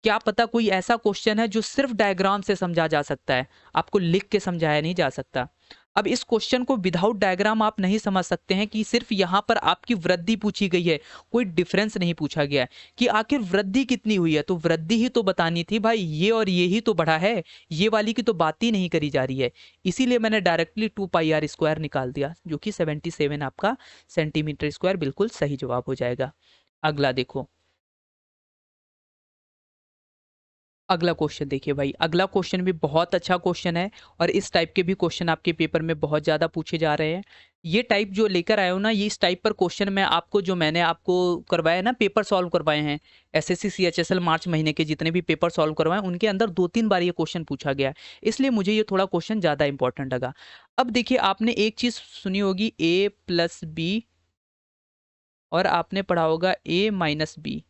क्या पता कोई ऐसा क्वेश्चन है जो सिर्फ डायग्राम से समझा जा सकता है आपको लिख के समझाया नहीं जा सकता अब इस क्वेश्चन को विदाउट डायग्राम आप नहीं समझ सकते हैं कि सिर्फ यहाँ पर आपकी वृद्धि पूछी गई है कोई डिफरेंस नहीं पूछा गया है कि आखिर वृद्धि कितनी हुई है तो वृद्धि ही तो बतानी थी भाई ये और ये ही तो बढ़ा है ये वाली की तो बात ही नहीं करी जा रही है इसीलिए मैंने directly two pi are square निकाल दिया जो कि सेवेंटी सेवन आपका सेंटीमीटर स्क्वायर बिल्कुल सही जवाब हो जाएगा अगला देखो अगला क्वेश्चन देखिए भाई अगला क्वेश्चन भी बहुत अच्छा क्वेश्चन है और इस टाइप के भी क्वेश्चन आपके पेपर में बहुत ज़्यादा पूछे जा रहे हैं ये टाइप जो लेकर आया हूँ ना ये इस टाइप पर क्वेश्चन मैं आपको जो मैंने आपको करवाया ना पेपर सॉल्व करवाए हैं S S C H S L मार्च महीने के जितने भी पेपर सॉल्व करवाए उनके अंदर दो तीन बार ये क्वेश्चन पूछा गया इसलिए मुझे ये थोड़ा क्वेश्चन ज़्यादा इंपॉर्टेंट लगा अब देखिए आपने एक चीज़ सुनी होगी ए प्लस बी और आपने पढ़ा होगा ए माइनस बी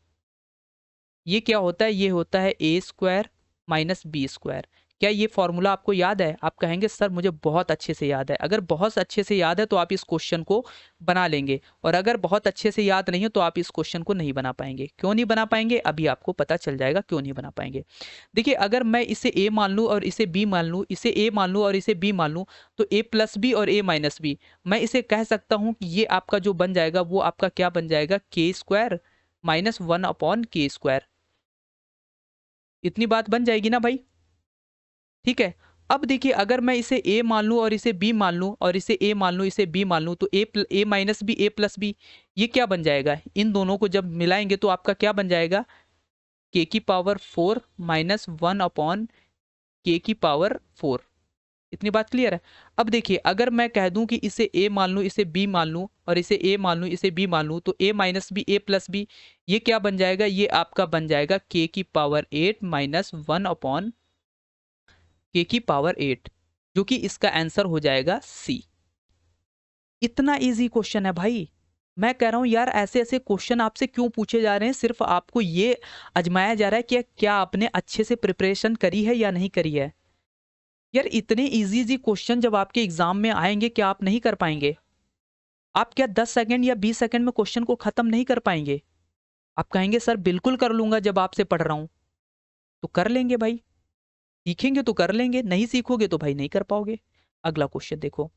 ये क्या होता है ये होता है A square minus B square क्या ये फॉर्मूला आपको याद है आप कहेंगे सर मुझे बहुत अच्छे से याद है अगर बहुत अच्छे से याद है तो आप इस क्वेश्चन को बना लेंगे और अगर बहुत अच्छे से याद नहीं है तो आप इस क्वेश्चन को नहीं बना पाएंगे क्यों नहीं बना पाएंगे अभी आपको पता चल जाएगा क्यों नहीं बना पाएंगे देखिए अगर मैं इसे ए मान लूँ और इसे बी मान लूँ इसे ए मान लूँ और इसे बी मान लूँ तो ए प्लस बी और ए माइनस बी मैं इसे कह सकता हूँ कि ये आपका जो बन जाएगा वो आपका क्या बन जाएगा K square minus one upon K square इतनी बात बन जाएगी ना भाई ठीक है अब देखिए अगर मैं इसे ए मान लूँ और इसे बी मान लूँ और इसे ए मान लूँ इसे बी मान लूँ तो ए प्ल, A minus B A plus B ये क्या बन जाएगा इन दोनों को जब मिलाएंगे तो आपका क्या बन जाएगा के की power four minus one upon K की पावर फोर इतनी बात क्लियर है अब देखिए अगर मैं कह दूं कि इसे ए मान लूँ इसे बी मान लूँ और इसे ए मान लूँ इसे बी मान लूँ तो A minus B A plus B ये क्या बन जाएगा ये आपका बन जाएगा के की power eight minus one upon K की पावर एट जो कि इसका आंसर हो जाएगा सी इतना इजी क्वेश्चन है भाई मैं कह रहा हूँ यार ऐसे ऐसे क्वेश्चन आपसे क्यों पूछे जा रहे हैं सिर्फ आपको ये अजमाया जा रहा है कि क्या आपने अच्छे से प्रिपरेशन करी है या नहीं करी है यार इतने इजी इजी क्वेश्चन जब आपके एग्जाम में आएंगे क्या आप नहीं कर पाएंगे आप क्या दस सेकेंड या बीस सेकेंड में क्वेश्चन को खत्म नहीं कर पाएंगे आप कहेंगे सर बिल्कुल कर लूंगा जब आपसे पढ़ रहा हूं तो कर लेंगे भाई सीखेंगे तो कर लेंगे नहीं सीखोगे तो भाई नहीं कर पाओगे अगला क्वेश्चन देखो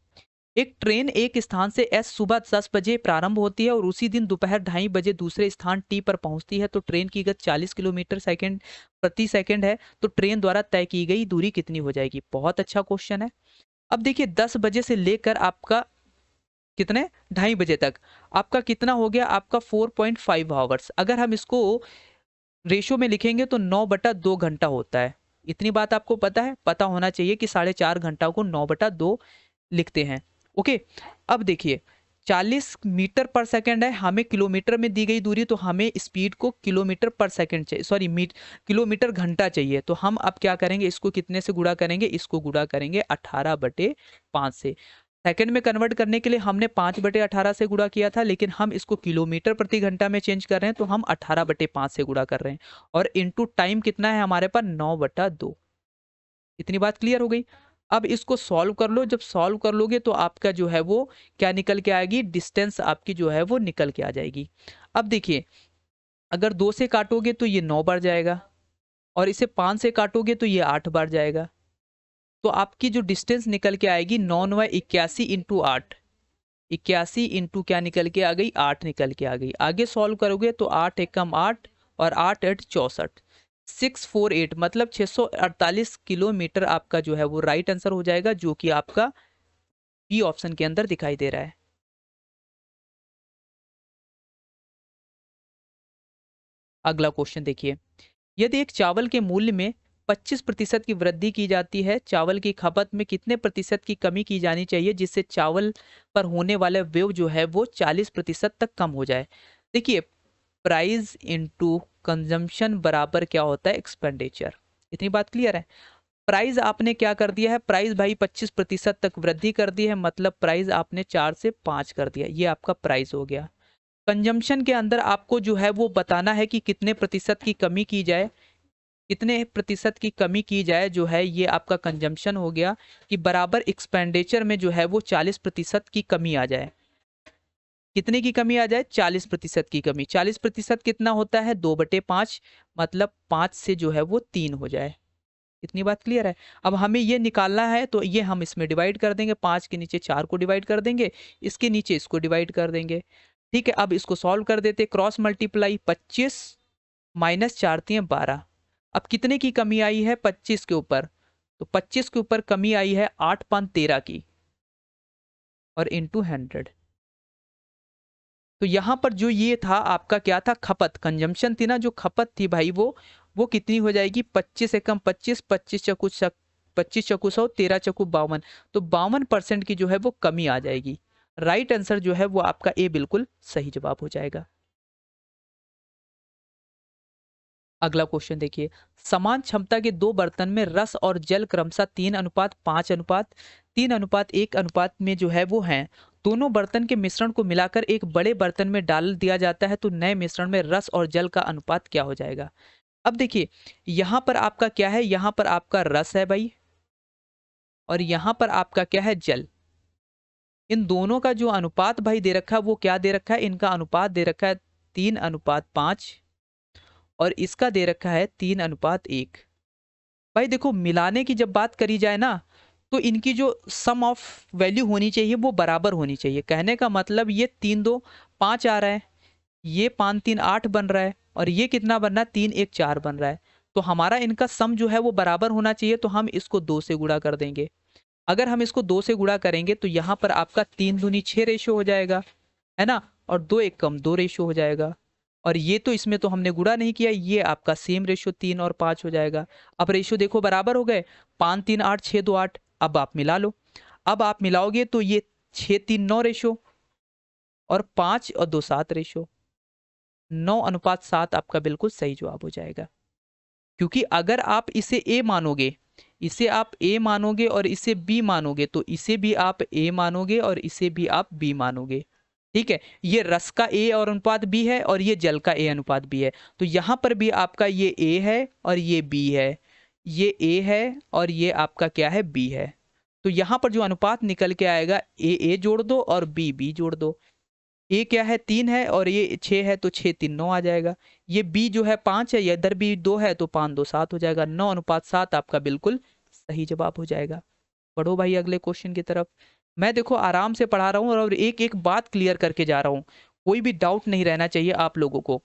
एक ट्रेन एक स्थान से एस सुबह दस बजे प्रारंभ होती है और उसी दिन दोपहर ढाई बजे दूसरे स्थान टी पर पहुंचती है तो ट्रेन की गति 40 किलोमीटर सेकंड प्रति सेकंड है तो ट्रेन द्वारा तय की गई दूरी कितनी हो जाएगी बहुत अच्छा क्वेश्चन है अब देखिए दस बजे से लेकर आपका कितने ढाई बजे तक आपका कितना हो गया आपका फोर पॉइंट आवर्स अगर हम इसको रेशो में लिखेंगे तो नौ बटा दो घंटा होता है इतनी बात आपको पता है पता होना चाहिए कि साढ़े चार घंटा को नौ बटा दो लिखते हैं ओके अब देखिए 40 मीटर पर सेकंड है हमें किलोमीटर में दी गई दूरी तो हमें स्पीड को किलोमीटर पर सेकंड चाहिए सॉरी मीट किलोमीटर घंटा चाहिए तो हम अब क्या करेंगे इसको कितने से गुड़ा करेंगे इसको गुड़ा करेंगे 18 बटे पाँच से सेकंड में कन्वर्ट करने के लिए हमने पाँच बटे अठारह से गुड़ा किया था लेकिन हम इसको किलोमीटर प्रति घंटा में चेंज कर रहे हैं तो हम अठारह बटे से गुड़ा कर रहे हैं और इंटू टाइम कितना है हमारे पास नौ बटा दो इतनी बात क्लियर हो गई अब इसको सॉल्व कर लो जब सॉल्व कर लोगे तो आपका जो है वो क्या निकल के आएगी डिस्टेंस आपकी जो है वो निकल के आ जाएगी अब देखिए अगर दो से काटोगे तो ये नौ बार जाएगा और इसे पाँच से काटोगे तो ये आठ बार जाएगा तो आपकी जो डिस्टेंस निकल के आएगी नौ नौ इक्यासी इंटू आठ इक्यासी इंटू क्या निकल के आ गई आठ निकल के आ गई आगे सॉल्व करोगे तो आठ एक कम आठ और आठ एट चौंसठ 648 मतलब 648 किलोमीटर आपका जो है वो राइट आंसर हो जाएगा जो कि आपका बी ऑप्शन के अंदर दिखाई दे रहा है अगला क्वेश्चन देखिए यदि एक चावल के मूल्य में 25 प्रतिशत की वृद्धि की जाती है चावल की खपत में कितने प्रतिशत की कमी की जानी चाहिए जिससे चावल पर होने वाले व्यव जो है वो 40 प्रतिशत तक कम हो जाए देखिए प्राइस इनटू कंजम्पशन बराबर क्या होता है एक्सपेंडिचर इतनी बात क्लियर है प्राइस आपने क्या कर दिया है प्राइस भाई 25 प्रतिशत तक वृद्धि कर दी है मतलब प्राइस आपने चार से पाँच कर दिया ये आपका प्राइस हो गया कंजम्पशन के अंदर आपको जो है वो बताना है कि कितने प्रतिशत की कमी की जाए कितने प्रतिशत की कमी की जाए जो है ये आपका कंजम्पशन हो गया कि बराबर एक्सपेंडिचर में जो है वो 40 प्रतिशत की कमी आ जाए कितने की कमी आ जाए चालीस प्रतिशत की कमी चालीस प्रतिशत कितना होता है दो बटे पाँच मतलब पाँच से जो है वो तीन हो जाए इतनी बात क्लियर है अब हमें ये निकालना है तो ये हम इसमें डिवाइड कर देंगे पाँच के नीचे चार को डिवाइड कर देंगे इसके नीचे इसको डिवाइड कर देंगे ठीक है अब इसको सॉल्व कर देते क्रॉस मल्टीप्लाई पच्चीस माइनस चार तीन बारह अब कितने की कमी आई है पच्चीस के ऊपर तो पच्चीस के ऊपर कमी आई है आठ पाँच तेरह की और इंटू हंड्रेड तो यहाँ पर जो ये था आपका क्या था खपत कंजम्पशन थी ना जो खपत थी भाई वो वो कितनी हो जाएगी पच्चीस एकम पच्चीस पच्चीस चकू पच्चीस चकू सौ तेरह चकू बावन तो बावन परसेंट की जो है वो कमी आ जाएगी राइट आंसर जो है वो आपका ए बिल्कुल सही जवाब हो जाएगा अगला क्वेश्चन देखिए समान क्षमता के दो बर्तन में रस और जल क्रमशः तीन अनुपात पांच अनुपात तीन अनुपात एक अनुपात में जो है वो हैं दोनों बर्तन के मिश्रण को मिलाकर एक बड़े बर्तन में डाल दिया जाता है तो नए मिश्रण में रस और जल का अनुपात क्या हो जाएगा अब देखिए यहाँ पर आपका क्या है यहाँ पर आपका रस है भाई और यहाँ पर आपका क्या है जल इन दोनों का जो अनुपात भाई दे रखा है वो क्या दे रखा है इनका अनुपात दे रखा है तीन अनुपात पाँच और इसका दे रखा है तीन अनुपात एक भाई देखो मिलाने की जब बात करी जाए ना तो इनकी जो सम ऑफ वैल्यू होनी चाहिए वो बराबर होनी चाहिए कहने का मतलब ये तीन दो पाँच आ रहा है ये पाँच तीन आठ बन रहा है और ये कितना बन रहा है तीन एक चार बन रहा है तो हमारा इनका सम जो है वो बराबर होना चाहिए तो हम इसको दो से गुड़ा कर देंगे अगर हम इसको दो से गुड़ा करेंगे तो यहाँ पर आपका तीन दूनी छः रेशो हो जाएगा है ना और दो एक कम दो रेशो हो जाएगा और ये तो इसमें तो हमने गुड़ा नहीं किया ये आपका सेम रेशो तीन और पाँच हो जाएगा अब रेशो देखो बराबर हो गए पाँच तीन आठ छः दो आठ अब आप मिला लो अब आप मिलाओगे तो ये छः तीन नौ रेशो और पाँच और दो सात रेशो नौ अनुपात सात आपका बिल्कुल सही जवाब हो जाएगा क्योंकि अगर आप इसे ए मानोगे इसे आप ए मानोगे और इसे बी मानोगे तो इसे भी आप ए मानोगे और इसे भी आप बी मानोगे ठीक है ये रस का ए और अनुपात बी है और ये जल का ए अनुपात बी है तो यहाँ पर भी आपका ये ए है और ये बी है ये ए है और ये आपका क्या है बी है तो यहाँ पर जो अनुपात निकल के आएगा ए ए जोड़ दो और बी बी जोड़ दो ए क्या है तीन है और ये छः है तो छः तीन नौ आ जाएगा ये बी जो है पाँच है इधर भी दो है तो पाँच दो सात हो जाएगा नौ अनुपात सात आपका बिल्कुल सही जवाब हो जाएगा पढ़ो भाई अगले क्वेश्चन की तरफ मैं देखो आराम से पढ़ा रहा हूँ और एक एक बात क्लियर करके जा रहा हूँ कोई भी डाउट नहीं रहना चाहिए आप लोगों को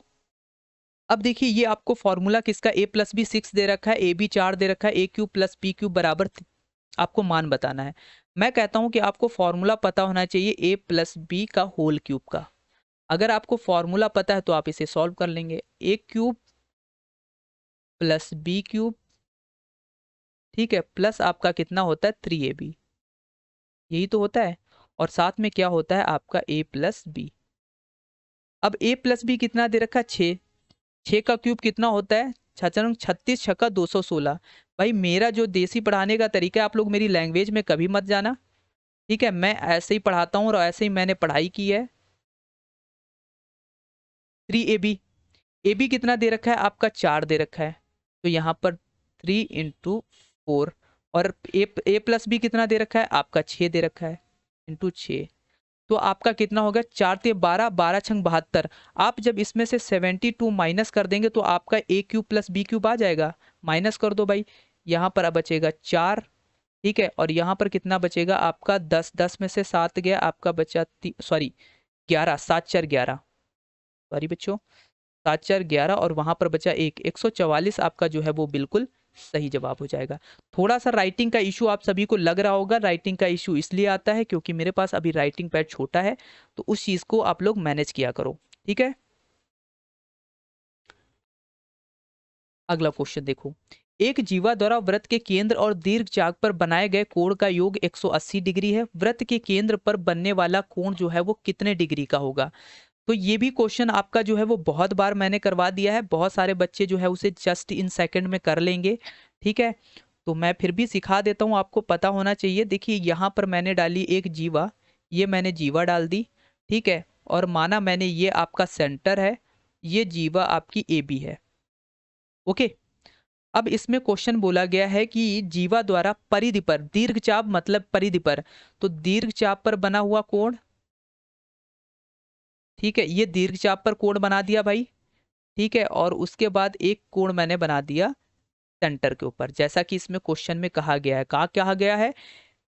अब देखिए ये आपको फॉर्मूला किसका ए प्लस बी सिक्स दे रखा है ए बी चार दे रखा है A cube plus P cube बराबर आपको मान बताना है मैं कहता हूं कि आपको फॉर्मूला पता होना चाहिए ए प्लस बी का होल क्यूब का अगर आपको फॉर्मूला पता है तो आप इसे सॉल्व कर लेंगे A cube plus B cube ठीक है प्लस आपका कितना होता है थ्री ए बी यही तो होता है और साथ में क्या होता है आपका ए प्लस बी अब ए प्लस बी कितना दे रखा है छः छः का क्यूब कितना होता है छचन छत्तीस छक्का दो सौ सोलह भाई मेरा जो देसी पढ़ाने का तरीका है आप लोग मेरी लैंग्वेज में कभी मत जाना ठीक है मैं ऐसे ही पढ़ाता हूँ और ऐसे ही मैंने पढ़ाई की है three A B A B कितना दे रखा है आपका चार दे रखा है तो यहाँ पर थ्री इंटू फोर और ए ए प्लस बी कितना दे रखा है आपका छः दे रखा है इंटू छः तो आपका कितना होगा चार ते बारह बारह छंग बहत्तर आप जब इसमें से सेवेंटी टू माइनस कर देंगे तो आपका A cube plus B cube आ जाएगा माइनस कर दो भाई यहाँ पर अब बचेगा चार ठीक है और यहाँ पर कितना बचेगा आपका दस दस में से सात गया आपका बचा सॉरी ग्यारह सात चार ग्यारह सॉरी बच्चों सात चार ग्यारह और वहाँ पर बचा एक एक सौ चवालीस आपका जो है वो बिल्कुल सही जवाब हो जाएगा थोड़ा सा राइटिंग का इशू आप सभी को लग रहा होगा राइटिंग का इशू इसलिए आता है क्योंकि मेरे पास अभी राइटिंग पैड छोटा है तो उस चीज़ को आप लोग मैनेज किया करो ठीक है अगला क्वेश्चन देखो एक जीवा द्वारा व्रत के केंद्र और दीर्घ चाक पर बनाए गए कोण का योग 180 डिग्री है व्रत के केंद्र पर बनने वाला कोण जो है वो कितने डिग्री का होगा तो ये भी क्वेश्चन आपका जो है वो बहुत बार मैंने करवा दिया है बहुत सारे बच्चे जो है उसे जस्ट इन सेकेंड में कर लेंगे ठीक है तो मैं फिर भी सिखा देता हूँ आपको पता होना चाहिए देखिए यहाँ पर मैंने डाली एक जीवा ये मैंने जीवा डाल दी ठीक है और माना मैंने ये आपका सेंटर है ये जीवा आपकी ए बी है ओके अब इसमें क्वेश्चन बोला गया है कि जीवा द्वारा परिधि पर दीर्घचाप मतलब परिधि पर तो दीर्घचाप पर बना हुआ कोण ठीक है ये दीर्घ चाप पर कोण बना दिया भाई ठीक है और उसके बाद एक कोण मैंने बना दिया सेंटर के ऊपर जैसा कि इसमें क्वेश्चन में कहा गया है कहा कहा गया है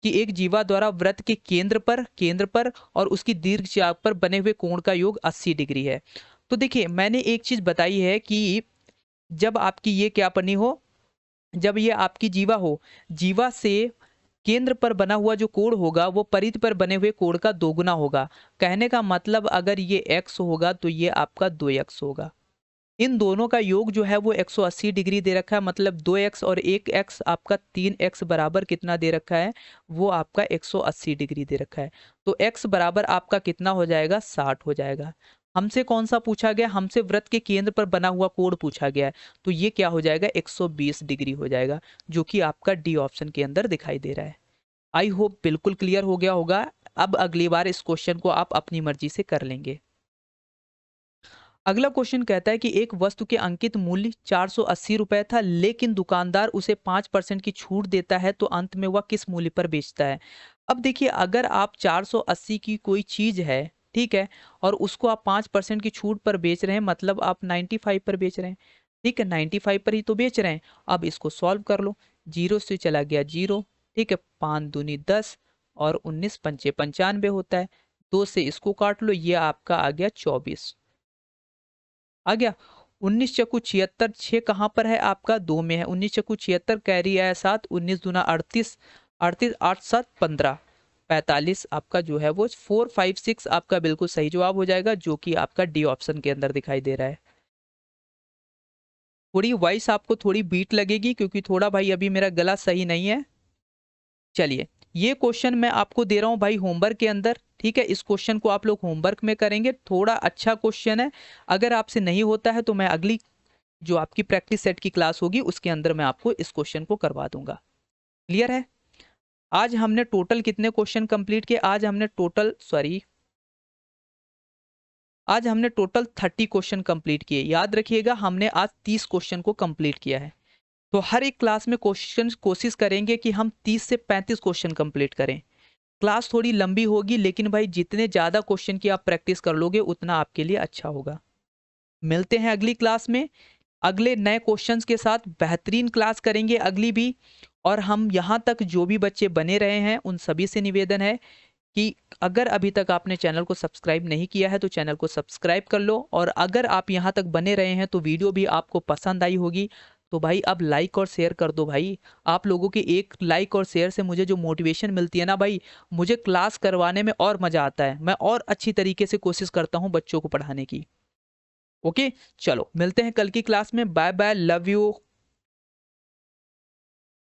कि एक जीवा द्वारा व्रत के केंद्र पर केंद्र पर और उसकी दीर्घ चाप पर बने हुए कोण का योग 80 डिग्री है तो देखिए मैंने एक चीज बताई है कि जब आपकी ये क्या बनी हो जब ये आपकी जीवा हो जीवा से केंद्र पर बना हुआ जो कोण होगा वो परिध पर बने हुए कोण का दोगुना होगा कहने का मतलब अगर ये एक्स होगा तो ये आपका दो एक्स होगा इन दोनों का योग जो है वो 180 डिग्री दे रखा है मतलब दो एक्स और एक एक्स आपका तीन एक्स बराबर कितना दे रखा है वो आपका 180 डिग्री दे रखा है तो एक्स बराबर आपका कितना हो जाएगा साठ हो जाएगा हमसे कौन सा पूछा गया हमसे व्रत के केंद्र पर बना हुआ कोण पूछा गया है तो ये क्या हो जाएगा 120 डिग्री हो जाएगा जो कि आपका डी ऑप्शन के अंदर दिखाई दे रहा है आई होप बिल्कुल क्लियर हो गया होगा अब अगली बार इस क्वेश्चन को आप अपनी मर्जी से कर लेंगे अगला क्वेश्चन कहता है कि एक वस्तु के अंकित मूल्य चार सौ अस्सी रुपए था लेकिन दुकानदार उसे पाँच परसेंट की छूट देता है तो अंत में वह किस मूल्य पर बेचता है अब देखिए अगर आप 480 की कोई चीज़ है ठीक है और उसको आप पाँच परसेंट की छूट पर बेच रहे हैं मतलब आप नाइन्टी फाइव पर बेच रहे हैं ठीक है नाइन्टी फाइव पर ही तो बेच रहे हैं अब इसको सॉल्व कर लो जीरो से चला गया जीरो ठीक है पाँच दूनी दस और उन्नीस पंचे पंचानवे होता है दो से इसको काट लो ये आपका आ गया चौबीस आ गया उन्नीस चक्कू छिहत्तर छः कहाँ पर है आपका दो में है उन्नीस चक्कू छिहत्तर कैरी आया सात उन्नीस दूना अड़तीस अड़तीस आठ सात पंद्रह पैंतालीस आपका जो है वो फोर फाइव सिक्स आपका बिल्कुल सही जवाब हो जाएगा जो कि आपका डी ऑप्शन के अंदर दिखाई दे रहा है थोड़ी वॉइस आपको थोड़ी बीट लगेगी क्योंकि थोड़ा भाई अभी मेरा गला सही नहीं है चलिए ये क्वेश्चन मैं आपको दे रहा हूँ भाई होमवर्क के अंदर ठीक है इस क्वेश्चन को आप लोग होमवर्क में करेंगे थोड़ा अच्छा क्वेश्चन है अगर आपसे नहीं होता है तो मैं अगली जो आपकी प्रैक्टिस सेट की क्लास होगी उसके अंदर मैं आपको इस क्वेश्चन को करवा दूंगा क्लियर है आज हमने टोटल कितने क्वेश्चन कंप्लीट किए आज हमने टोटल सॉरी आज हमने टोटल थर्टी क्वेश्चन कंप्लीट किए याद रखिएगा हमने आज तीस क्वेश्चन को कंप्लीट किया है तो हर एक क्लास में क्वेश्चन कोशिश करेंगे कि हम तीस से पैंतीस क्वेश्चन कंप्लीट करें क्लास थोड़ी लंबी होगी लेकिन भाई जितने ज़्यादा क्वेश्चन की आप प्रैक्टिस कर लोगे उतना आपके लिए अच्छा होगा मिलते हैं अगली क्लास में अगले नए क्वेश्चंस के साथ बेहतरीन क्लास करेंगे अगली भी और हम यहाँ तक जो भी बच्चे बने रहे हैं उन सभी से निवेदन है कि अगर अभी तक आपने चैनल को सब्सक्राइब नहीं किया है तो चैनल को सब्सक्राइब कर लो और अगर आप यहाँ तक बने रहे हैं तो वीडियो भी आपको पसंद आई होगी तो भाई अब लाइक और शेयर कर दो भाई आप लोगों के एक लाइक और शेयर से मुझे जो मोटिवेशन मिलती है ना भाई मुझे क्लास करवाने में और मज़ा आता है मैं और अच्छी तरीके से कोशिश करता हूँ बच्चों को पढ़ाने की ओके चलो मिलते हैं कल की क्लास में बाय बाय लव यू